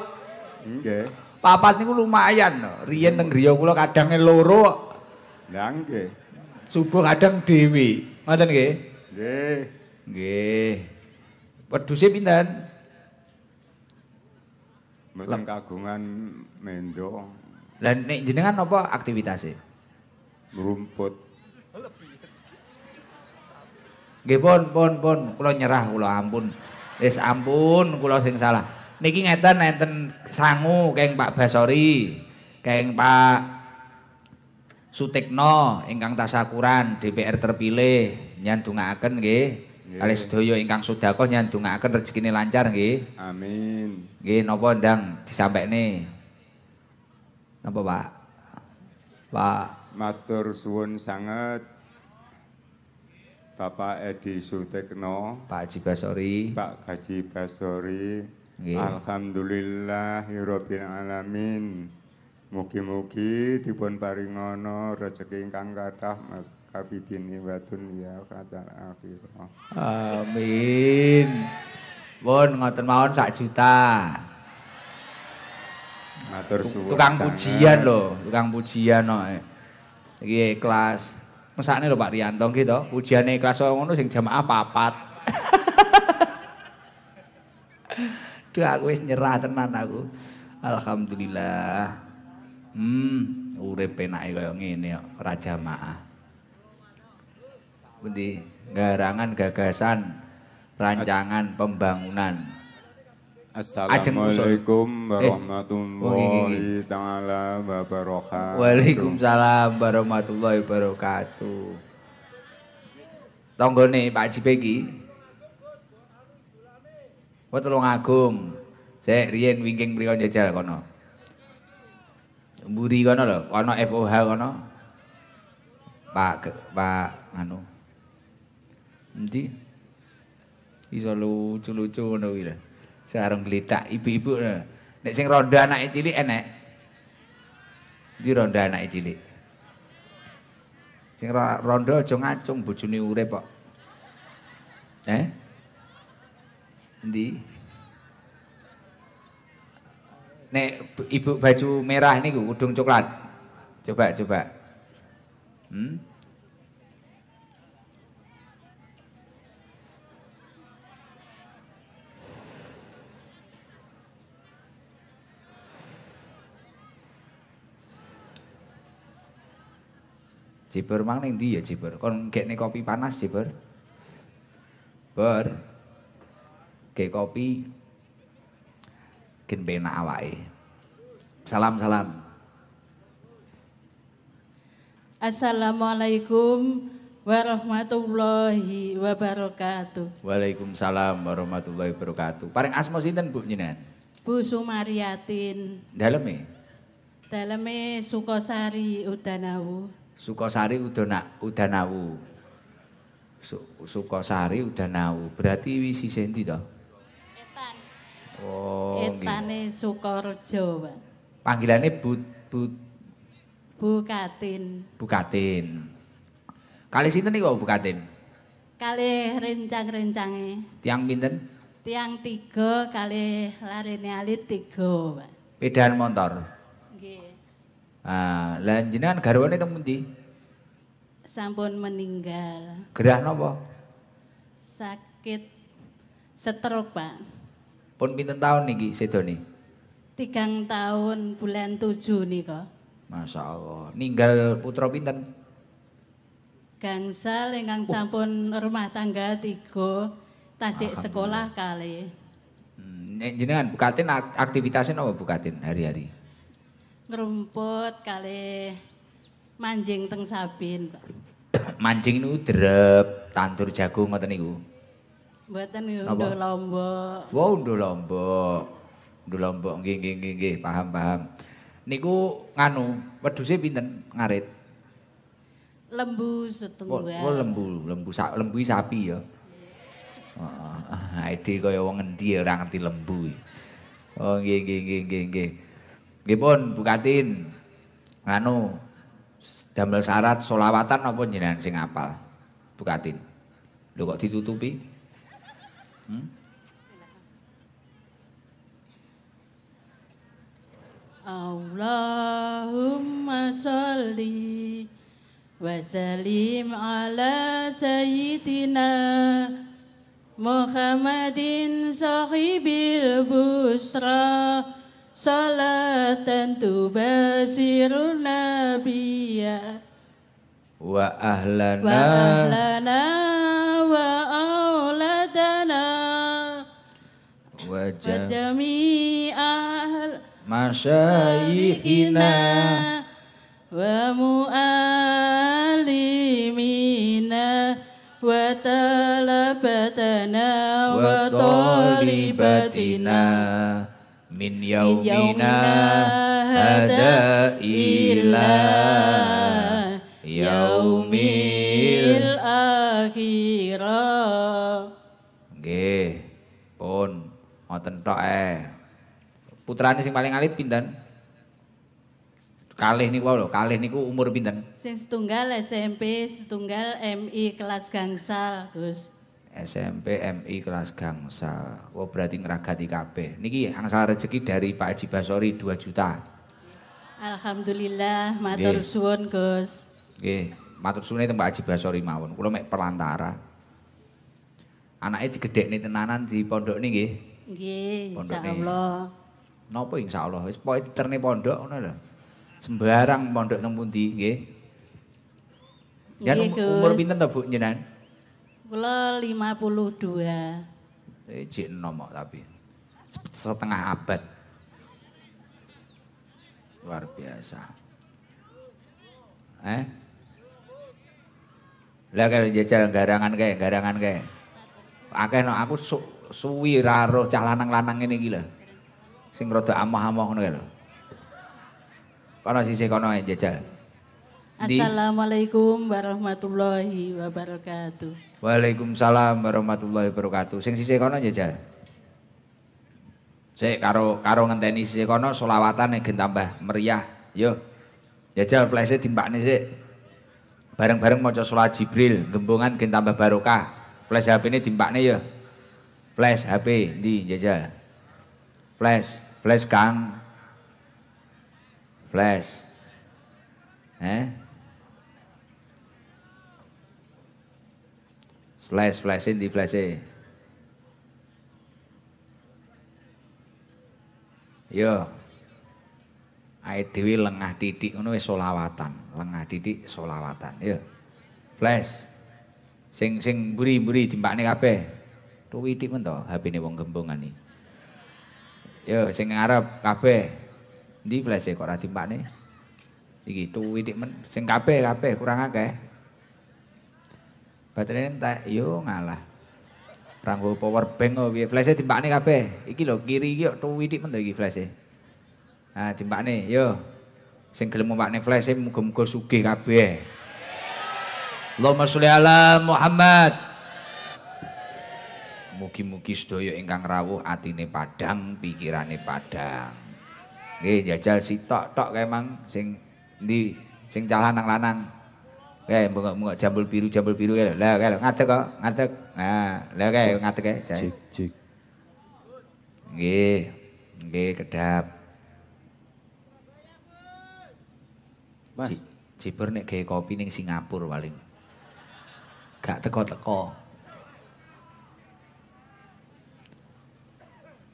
Nggih. Papat niku lumayan lho. Riyen teng griya kula kadange loro. Lah nggih. Subuh kadang dhewe. Ngoten nggih? Nggih. Nggih. Wedhuse pinten? Mboten kagungan mendo. Lah nek jenengan apa aktivitasnya? Rumput. Nggih pun pun pun kula nyerah kula ampun. Wis ampun kula sing salah. Niki ngeten enten sangu keng Pak Basori, keng Pak Sutikno ingkang tasakuran DPR terpilih nyan dongaaken nggih. Nggih. Kalih sedaya ingkang akan rezeki ini lancar nggih. Amin. Nggih napa ndang disampaikne? Napa Pak? Pak matur suwun sangat. Bapak Edi Sutekno, Pak Haji Basori, Pak Haji Basori. Nggih. Alhamdulillahirabbil alamin. Mugi-mugi dipun paringana rezeki ingkang kathah Mas kafidin ibatun ya, ya kata akhir. Amin. Bon ngoten mawon sak juta. Matur suwun. Tukang pujian loh, tukang pujian No. Eh. Iki ikhlas. Mesakne lho Pak Rianto Pujian to, kelas orang ngono sing jamaah papat. Duh aku wis nyerah tenan aku. Alhamdulillah. Hmm, urip penake kaya ngene kok, ora jamaah. Bundi garangan gagasan rancangan As pembangunan. Assalamualaikum warahmatullahi taala eh, wabarakatuh. Waalaikumsalam warahmatullahi wabarakatuh. nih, Pak Jipe iki. Wah tolong agung. saya Rian wingking mriku jajal kono. budi kono loh, kono FOH kono. Pak Pak anu nanti Iso lucu-lucu ngono kuwi lho. Sarung gletak ibu-ibu. Eh. Nek sing ronda anake cilik enek. Di ronda anake cilik. Sing ronda aja ngacung bojone urip kok. Eh? Endi? Nek ibu baju merah niku udung coklat. Coba coba. Hmm? Jibber mang ning ndi ya Jibber? Kon gekne kopi panas Jibber. Ber. Gek kopi. Gen penak awake. Salam-salam. Assalamualaikum warahmatullahi wabarakatuh. Waalaikumsalam warahmatullahi wabarakatuh. Paring asma sinten Bu jenengan? Bu Sumariatin. Daleme? Daleme Sukosari Udanawu. Sukosari udah nak udah nawu. Sukosari udah nawu. Berarti wisi senti toh? Etan. Oh. Etane Sukorjo. Panggilannya Bu... but. Bukatin. Bukatin. Kali sini nih kok bukatin? Kali rencang rencangnya. Tiang pinten? Tiang tiga kali lari nyalit tiga. Pedan motor. Gih. Ah, lah jenengan garwane teng pundi? Sampun meninggal. Gerah napa? Sakit stroke, Pak. Pun pinten tahun niki sedone? Tigang tahun bulan tujuh kok. Masya Allah. Ninggal putra pinten? Gangsa ingkang oh. sampun rumah tangga tiga tasik sekolah kali. Hmm, jenengan bukatin aktivitasnya apa bukatin hari-hari? ngerumput kali manjing teng sabin pak manjing nu drep tantur jagung ngoten niku mboten nggo lombok wow ndo lombok ndo lombok nggih nggih nggih paham paham niku nganu weduse pinten ngarit lembu setunggal oh, lembu lembu sa, lembu sapi ya Oh, ah, ide kaya wong ngendi ora ngerti lembu. Oh nggih nggih nggih nggih nggih. Gipun bukatin. Nganu damel syarat solawatan apa jenengan sing apal? Bukatin. Lu kok ditutupi? Hmm? Allahumma sholli wa sallim ala sayyidina Muhammadin sahibil busra salatan tentu nabiya wa ahlana wa ahlana wa awladana wa ahl Masyaihina wa mu'alimina wa talabatana wa talibatina min yaumina hada ila yaumil akhirah nggih pun ngoten tok eh putrane sing paling alit pinten kalih niku lho kalih niku umur pinten sing setunggal SMP setunggal MI kelas gangsal Gus SMP MI kelas gangsal. Oh berarti ngeragati Nih Niki angsal rezeki dari Pak Haji Basori 2 juta. Alhamdulillah matur suwun Gus. Oke, matur itu Pak Haji Basori mawon. Kula mek pelantara. gede nih tenanan di pondok nih Insya Allah. Nopo Insya insyaallah wis itu terni pondok mana lah? Sembarang pondok tempunti gih. Ya, kan Umur pinten to Bu Jenan? Kula 52. Eh cek enom tapi. Setengah abad. Luar biasa. Eh? Lah kalau jajal garangan kayak garangan kayak. Akeh no aku su suwi raro cah lanang-lanang ini gila. Sing rada amah-amah ngono kae lho. Kono sisi kono eh, jajal. Assalamualaikum warahmatullahi wabarakatuh. Waalaikumsalam warahmatullahi wabarakatuh. Sing sisih kono aja Saya Sik karo karo ngenteni sisih kono selawatane gen tambah meriah. Yo. Jajal flese timpakne sik. Bareng-bareng maca salat Jibril, gembongan gen tambah barokah. Flash HP-ne nih yo. Flash HP di jajal. Flash, flash Kang. Flash. Eh? Flash, flashin di flashin. Yo. Ae dhewe lengah titik ngono wis selawatan, lengah titik selawatan. Yo. Flash. Sing sing mburi-mburi dimpakne kabeh. Tuwitik men to HP-ne wong gembongan iki. Yo sing ngarep kabeh. Ndi flash e kok ora dimpakne? Iki tuwitik men sing kabeh kabeh kurang akeh. Baterainya entek, yo ngalah. Ranggo power bank kok piye? Flash-e kabeh. Iki lo kiri iki kok tuwidik men iki flash-e. Ah timpakne yo. Sing gelem mbak flash-e muga-muga sugih kabeh. Allahumma sholli ala Muhammad. Mugi-mugi sedaya ingkang rawuh atine pikiran pikirane padang. Nggih jajal si tok tok emang sing di sing cah lanang kayak bengok bengok jambul biru jambul biru kayak lah kayak ngatek kok ngatek nah lah kayak ngatek kayak cik cik gih gih kedap mas ciper nek kayak kopi neng Singapura paling gak teko teko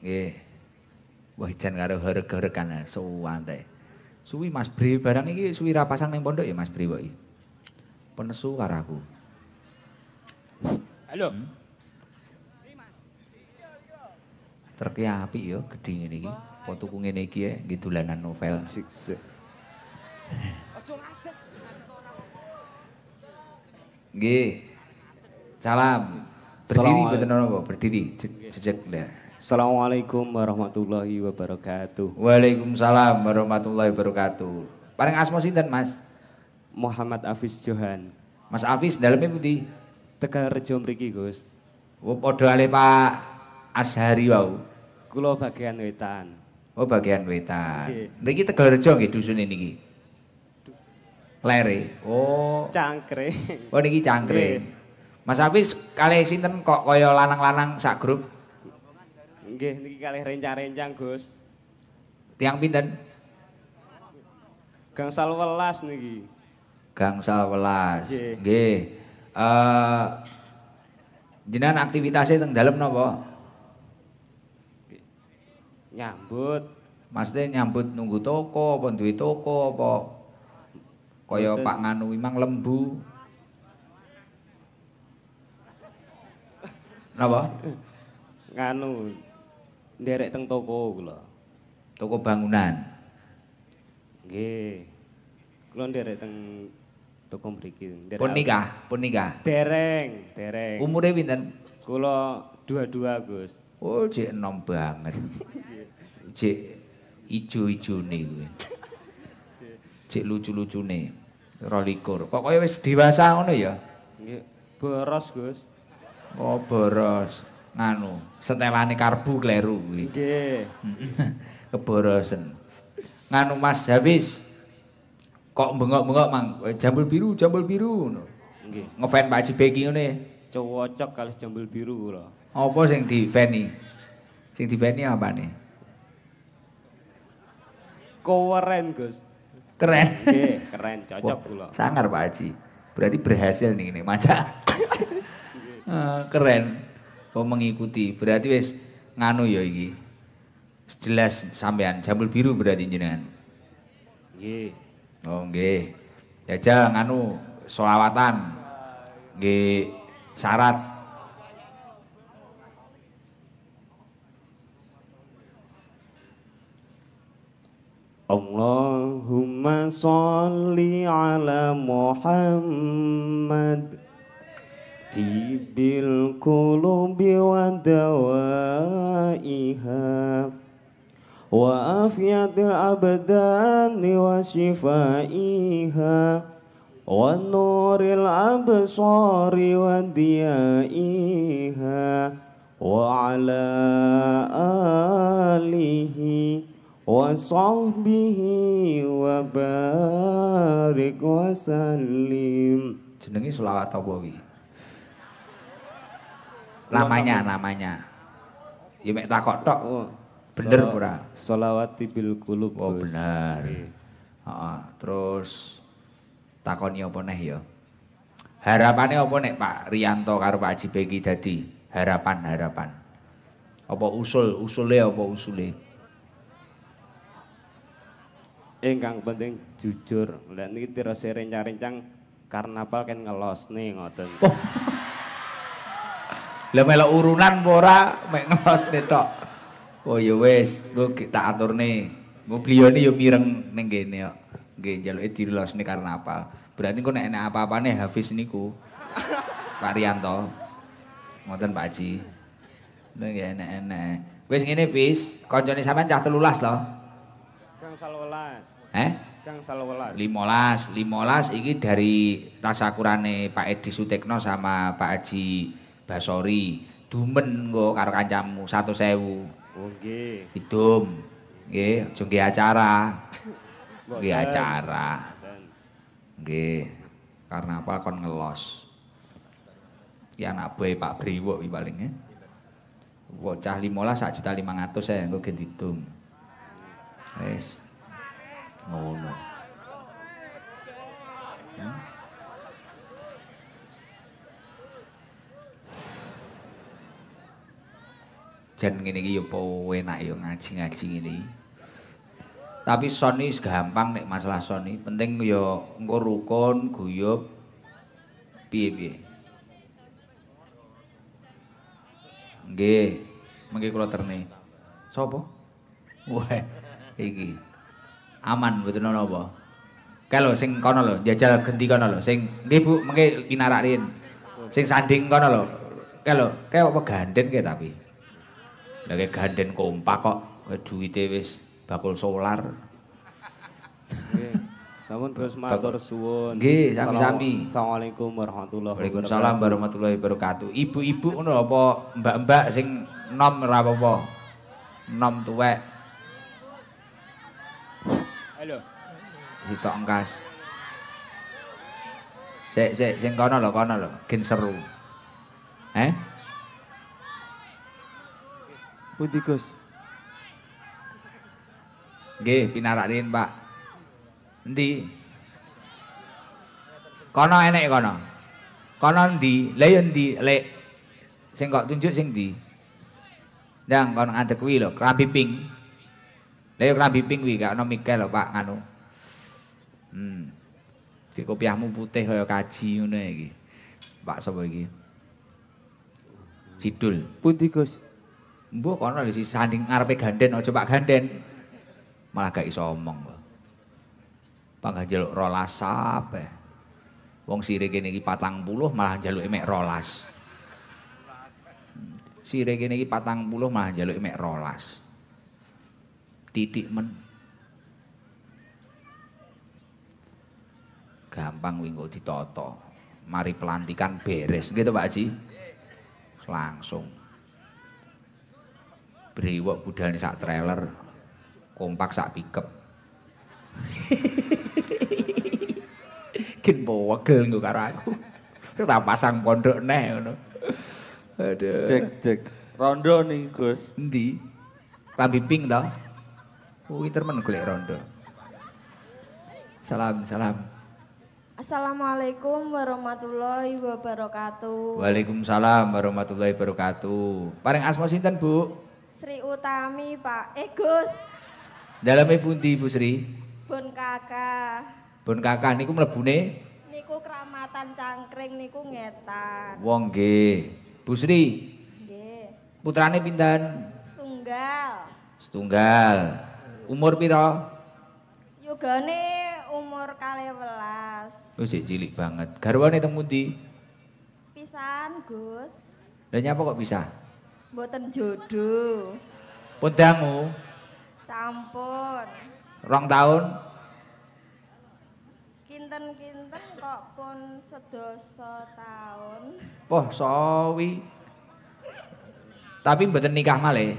gih wah jan karo hereg so eh, suwantai suwi Mas Bri barang iki suwi rapasang neng pondok ya Mas Bri wae penesu karaku. Halo. Hmm. Terki api yo, gedhe ini. iki. tuku ini iki ya gitu dolanan novel. Sik Salam. Berdiri mboten Berdiri jejeg ndak. Assalamualaikum warahmatullahi wabarakatuh. Waalaikumsalam warahmatullahi wabarakatuh. Paling asmo sinten, Mas? Muhammad Afis Johan. Mas Afis dalamnya putih. Tegal Rejo mriki, Gus. Oh, podo ale Pak Ashari wau. Kulo bagian wetan. Oh, bagian wetan. Mriki okay. Tegal Rejo nggih ini niki. Lere. Oh. Cangkre. Oh niki cangkre. Mas Afis kali sinten kok koyo lanang-lanang sak grup? Nggih, niki kali rencang-rencang, Gus. Tiang pinten? Gangsal welas niki gangsal welas. Nggih. Eh jenengan aktivitasnya teng dalem napa? Nyambut. Maksudnya nyambut nunggu toko, apa toko apa kaya Pak Nganu Imang lembu. Napa? Nganu nderek teng toko kula. Toko bangunan. Nggih. Kula nderek teng Tukum beriki. Pun nikah? Dereng, dereng. Umurnya pinten? Kulo dua-dua Gus. Oh cik enom banget. cik ijo-ijo nih. Cik lucu-lucu nih. Rolikur. Pokoknya wis dewasa ono ya? Boros Gus. Oh boros. Nganu, setelane karbu kleru. Oke. Keborosan. Nganu mas Javis? kok bengok-bengok mang eh, jambul biru jambul biru no. nggih ngefan Pak Haji iki ngene cocok kali jambul biru kula apa sing diveni sing apa nih? keren Gus keren nggih keren cocok kula sangar Pak Haji berarti berhasil nih ini maca eh, keren kok mengikuti berarti wis nganu ya iki jelas sampean jambul biru berarti jenengan nggih Oh nggih. Jajal anu selawatan. Nggih syarat. Allahumma sholli ala Muhammad Tibil kulubi wa dawaiha وعافية الأبدان وشفائها ونور الأبصار وديائها وعلى آله وصحبه وبارك وسلم jenengi selawat apa namanya namanya ya mek takok tok Bener so, pura? Solawati bil kulub. Oh benar. Okay. Iya. terus takoni apa nih ya? Harapannya apa nih Pak Rianto karo Pak Haji Beki dadi harapan harapan. Apa usul usulnya apa usule? Engkang penting jujur. lihat terus tirose rencang-rencang karnaval kan ngelos nih ngoten. Oh. Lah melok urunan ora mek ngelos tok. Oh ya wis, engko tak aturne. Engko bliyane yo mireng ning kene jalur itu njaluke nih karena apa? Berarti gue nek enek apa-apane Hafiz niku. Pak Rianto. Ngoten Pak Haji. Neng enek-enek. Wis ngene, Fis. Kancane sama cah 13 to. Kang 13. Eh? Kang 13. Limolas, limolas. iki dari tasakurane Pak Edi Sutekno sama Pak Haji Basori. Dumen engko karo kancamu sewu. Oh nggih. Oke, Nggih, acara. Oke acara. Nggih. Karena apa kon ngelos. Ya anak buah Pak Briwo iki paling ya. Bocah 15 sak juta 500 ya engko gendidum. Wis. Ngono. Oh, Jen ngene iki ya apa enak ya ngaji-ngaji ngene Tapi soni gampang nek masalah soni, penting ya engko rukun, guyub piye-piye. Nggih, mengki kula terne. Sapa? Wah, iki. Aman mboten ana apa. Kalau sing kono lho, jajal genti kono lho, sing nggih Bu, mengki pinarak Sing sanding kono lho. Kalau kayak apa ganden ke tapi. Lagi ganden kompak kok, duitnya wis bakul solar. Namun terus matur suwun. Nggih, sami-sami. Assalamualaikum warahmatullahi wabarakatuh. Waalaikumsalam warahmatullahi wabarakatuh. Ibu-ibu ngono apa mbak-mbak sing nom ra apa? Nom tuwek. Halo. Sitok engkas. Sik, sik, sing kono lho, kono lho, gen seru. Eh? Pundi Gus? Nggih, pinarakin, Pak. Endi? Kono enek kono. Kono endi? Lah yo iya le, Lek. tunjuk sing endi? Yang kono ngadeg kuwi lho, klambi ping. Lah yo iya klambi ping kuwi gak ono lho, Pak, anu. Hmm. Di kopiahmu putih kaya kaji ngono iki. Pak sapa iki? Sidul. Putih, Gus? Bu kono lho sanding ngarepe ganden aja oh, coba Ganden. Malah gak iso omong lho. Pak rolas sape. Wong sire kene patang 40 malah njaluk emek rolas. Sire kene patang 40 malah njaluk emek rolas. Titik men. Gampang wingo ditoto. Mari pelantikan beres gitu Pak Haji. Langsung budal budane sak trailer, kompak sak pickup. Kin wegel nggak karo aku. kita pasang pondok neh no. ada Cek cek. Rondo nih Gus. di Lambi pink to? Kuwi termen golek rondo. Salam, salam. Assalamualaikum warahmatullahi wabarakatuh. Waalaikumsalam warahmatullahi wabarakatuh. Paling asma sinten, Bu? Sri Utami Pak. Eh Gus. ibu pundi Bu Sri? Bun Kakak. Bun Kakak niku mlebune niku kramatan cangkring niku ngetan. Wong nggih. Bu Sri. Nggih. Putrane pinten? Setunggal. Setunggal. Umur piro? nih umur 12. Wis cilik banget. Garwane teng pundi? Pisan, Gus. Dan nyapa kok pisah? Mboten jodoh. Pun dangu. Sampun. Rong tahun. Kinten-kinten kok pun sedoso tahun. Wah, sawi. Tapi mboten nikah malih.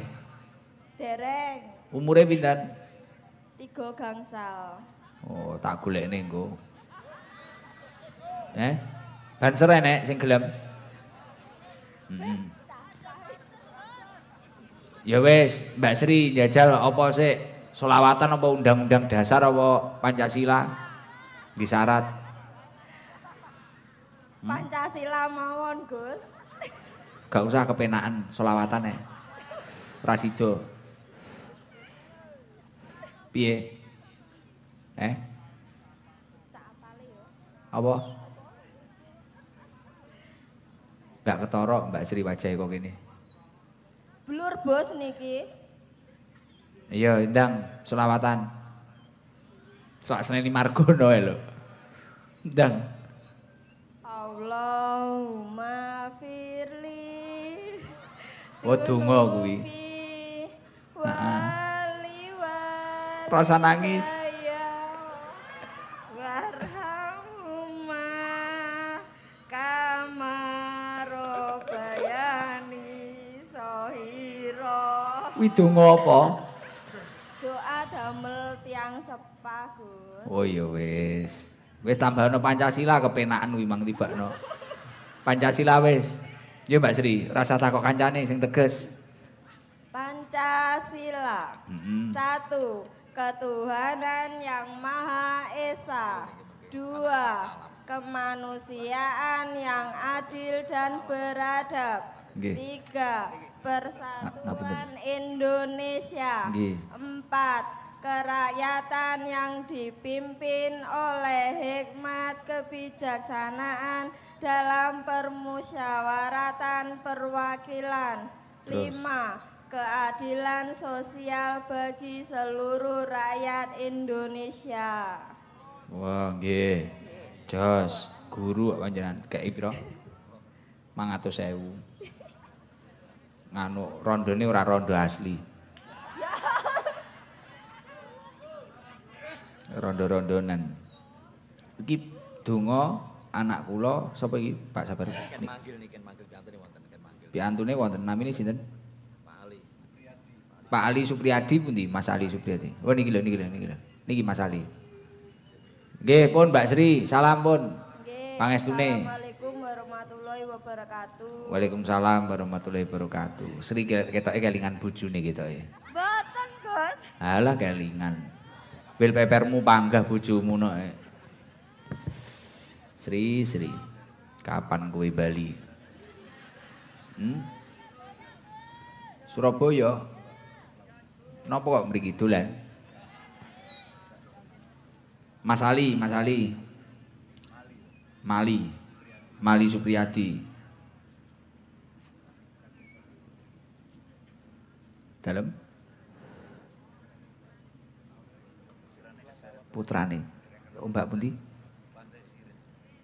Dereng. Umure pinten? Tiga gangsal. Oh, tak golekne engko. Eh? Banser enek sing gelem. Hmm. Ya wes, Mbak Sri jajal apa sih? Solawatan apa undang-undang dasar apa Pancasila? Disarat. Hmm? Pancasila mawon, Gus. Gak usah kepenaan solawatan ya. Rasido. Piye? Eh? Apa? Gak ketorok Mbak Sri wajah kok gini. Blur bos niki. Iya, ndang selawatan. Soal seneni margono lho. Ndang. Allahumma firli. Oh donga kuwi. Heeh. Rasa nangis. Widonga apa? Doa damel tiang sepah, Gus. Oh iya wis. Wis tambahno Pancasila kepenakan kuwi mang no. Pancasila wis. yo iya, Mbak Sri, rasa takok kancane sing teges. Pancasila. Mm -hmm. Satu, ketuhanan yang Maha Esa. Dua, kemanusiaan yang adil dan beradab. Okay. Tiga, Persatuan Indonesia. Empat kerakyatan yang dipimpin oleh hikmat kebijaksanaan dalam permusyawaratan perwakilan. Terus. Lima, keadilan sosial bagi seluruh rakyat Indonesia. Wah, wow, guru apa jalan? Kayak piro? 100.000 nganu ini ora rondo asli. Rondo-rondonan. Iki Dungo, anak kula sapa iki Pak Sabar? Ken manggil niki manggil piantune wonten ken manggil. Piantune wonten namine sinten? Pak Ali. Pak Ali Supriyadi pundi? Mas Ali Supriyadi. Oh niki lho niki lho niki lho. Niki Mas Ali. Nggih pun Mbak Sri, salam pun. Nggih. Pangestune warahmatullahi wabarakatuh. Waalaikumsalam warahmatullahi wabarakatuh. Sri kita kelingan bujune kita ya. Boten, Gus. Alah kelingan. Bil pepermu panggah bojomu no. Ya. Sri, Sri. Kapan kowe bali? Hmm? Surabaya. Kenapa kok mriki dolan? Mas Ali, Mas Ali. Mali. Mali Supriyadi. Dalam? Putrane. Oh, Mbak Bundi.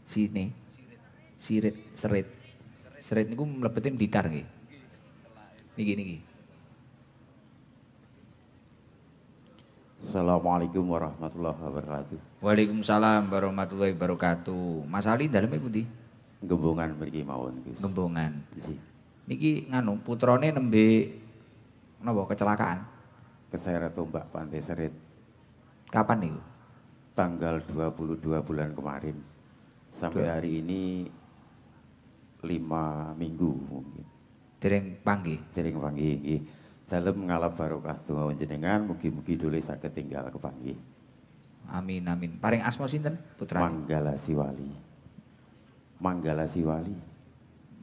Sini. Sirit, serit. Serit niku mlebetin blitar nggih. gini niki. Assalamualaikum warahmatullahi wabarakatuh. Waalaikumsalam warahmatullahi wabarakatuh. Mas Ali dalam ya di? Gembongan pergi mawon Gus. Gembongan. Nggih. Niki nganu putrane nembe napa kecelakaan? Keseret tombak pantai serit. Kapan nih? Tanggal 22 bulan kemarin. Sampai hari ini lima minggu mungkin. Sering panggi. Sering panggi nggih. Dalam ngalap barokah donga jenengan mugi-mugi dulu saya tinggal panggil Amin amin. Paring asmo sinten putra? Manggala Siwali. Manggala Siwali.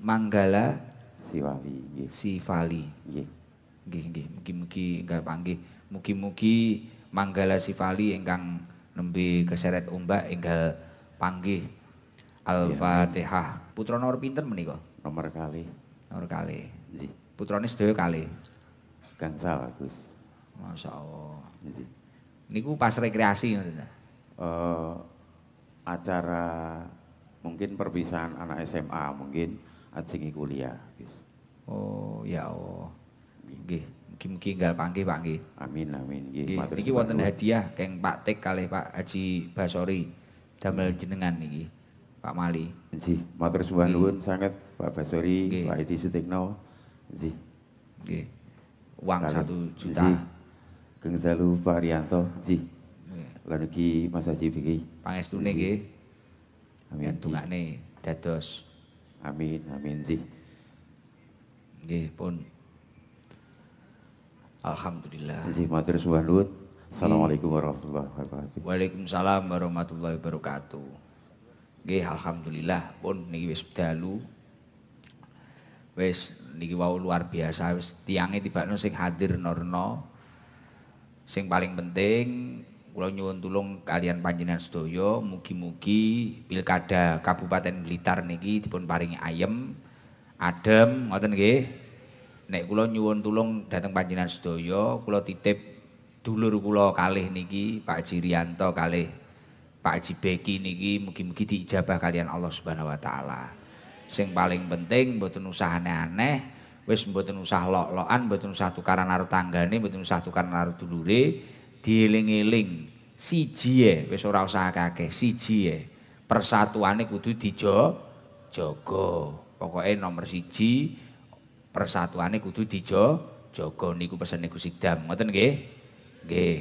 Manggala Siwali. Siwali, Sivali. gih, gih, nggih mugi panggil, nggih mugi-mugi Manggala Sivali enggak nembe keseret ombak enggal panggih iya, Al-Fatihah. Putra nomor pinten menika? Nomor kali. Nomor kali. Nggih. Putrane sedaya kali. Gangsal, Gus. Masyaallah. Nggih. Niku pas rekreasi ngoten. Uh, acara mungkin perpisahan anak SMA mungkin ajengi kuliah yes. Oh ya oh. gih mungkin mungkin enggal panggil panggil Amin amin gih Niki wonten hadiah keng Pak Tek kali Pak Haji Basori damel jenengan niki. Pak Mali. Nggih, matur sembah nuwun sangat Pak Basori, Pak Edi Sutikno. sih Nggih. Uang satu juta. Geng Zalu Pak Rianto. sih Lan Mas Haji Vicky. Pangestune nggih. Amin. nih, dados. Amin amin sih. Nggih pun. Alhamdulillah. Nggih matur suwun nuwun. Assalamualaikum warahmatullahi wabarakatuh. Waalaikumsalam warahmatullahi wabarakatuh. Nggih alhamdulillah pun niki wis dalu. Wis niki wau luar biasa wis tiange tibakno sing hadir norno. Sing paling penting Kula nyuwun tulung kalian panjenengan sedaya mugi-mugi Pilkada Kabupaten Blitar niki dipun paringi ayem, adem, ngoten nggih. Nek kula nyuwun tulung dateng panjenengan sedaya, kula titip dulur kula kalih niki Pak Jirianto kalih Pak Haji Beki niki mugi-mugi diijabah kalian Allah Subhanahu wa taala. Sing paling penting mboten usah aneh-aneh, wis mboten usah lok-lokan, mboten usah tukaran karo tanggane, mboten usah tukaran karo dulure dieling-eling siji e wis ora usah akeh siji e persatuane kudu dijo jaga pokoknya nomor siji persatuaniku kudu dijo jaga niku pesene Gusti Dam ngoten nggih nggih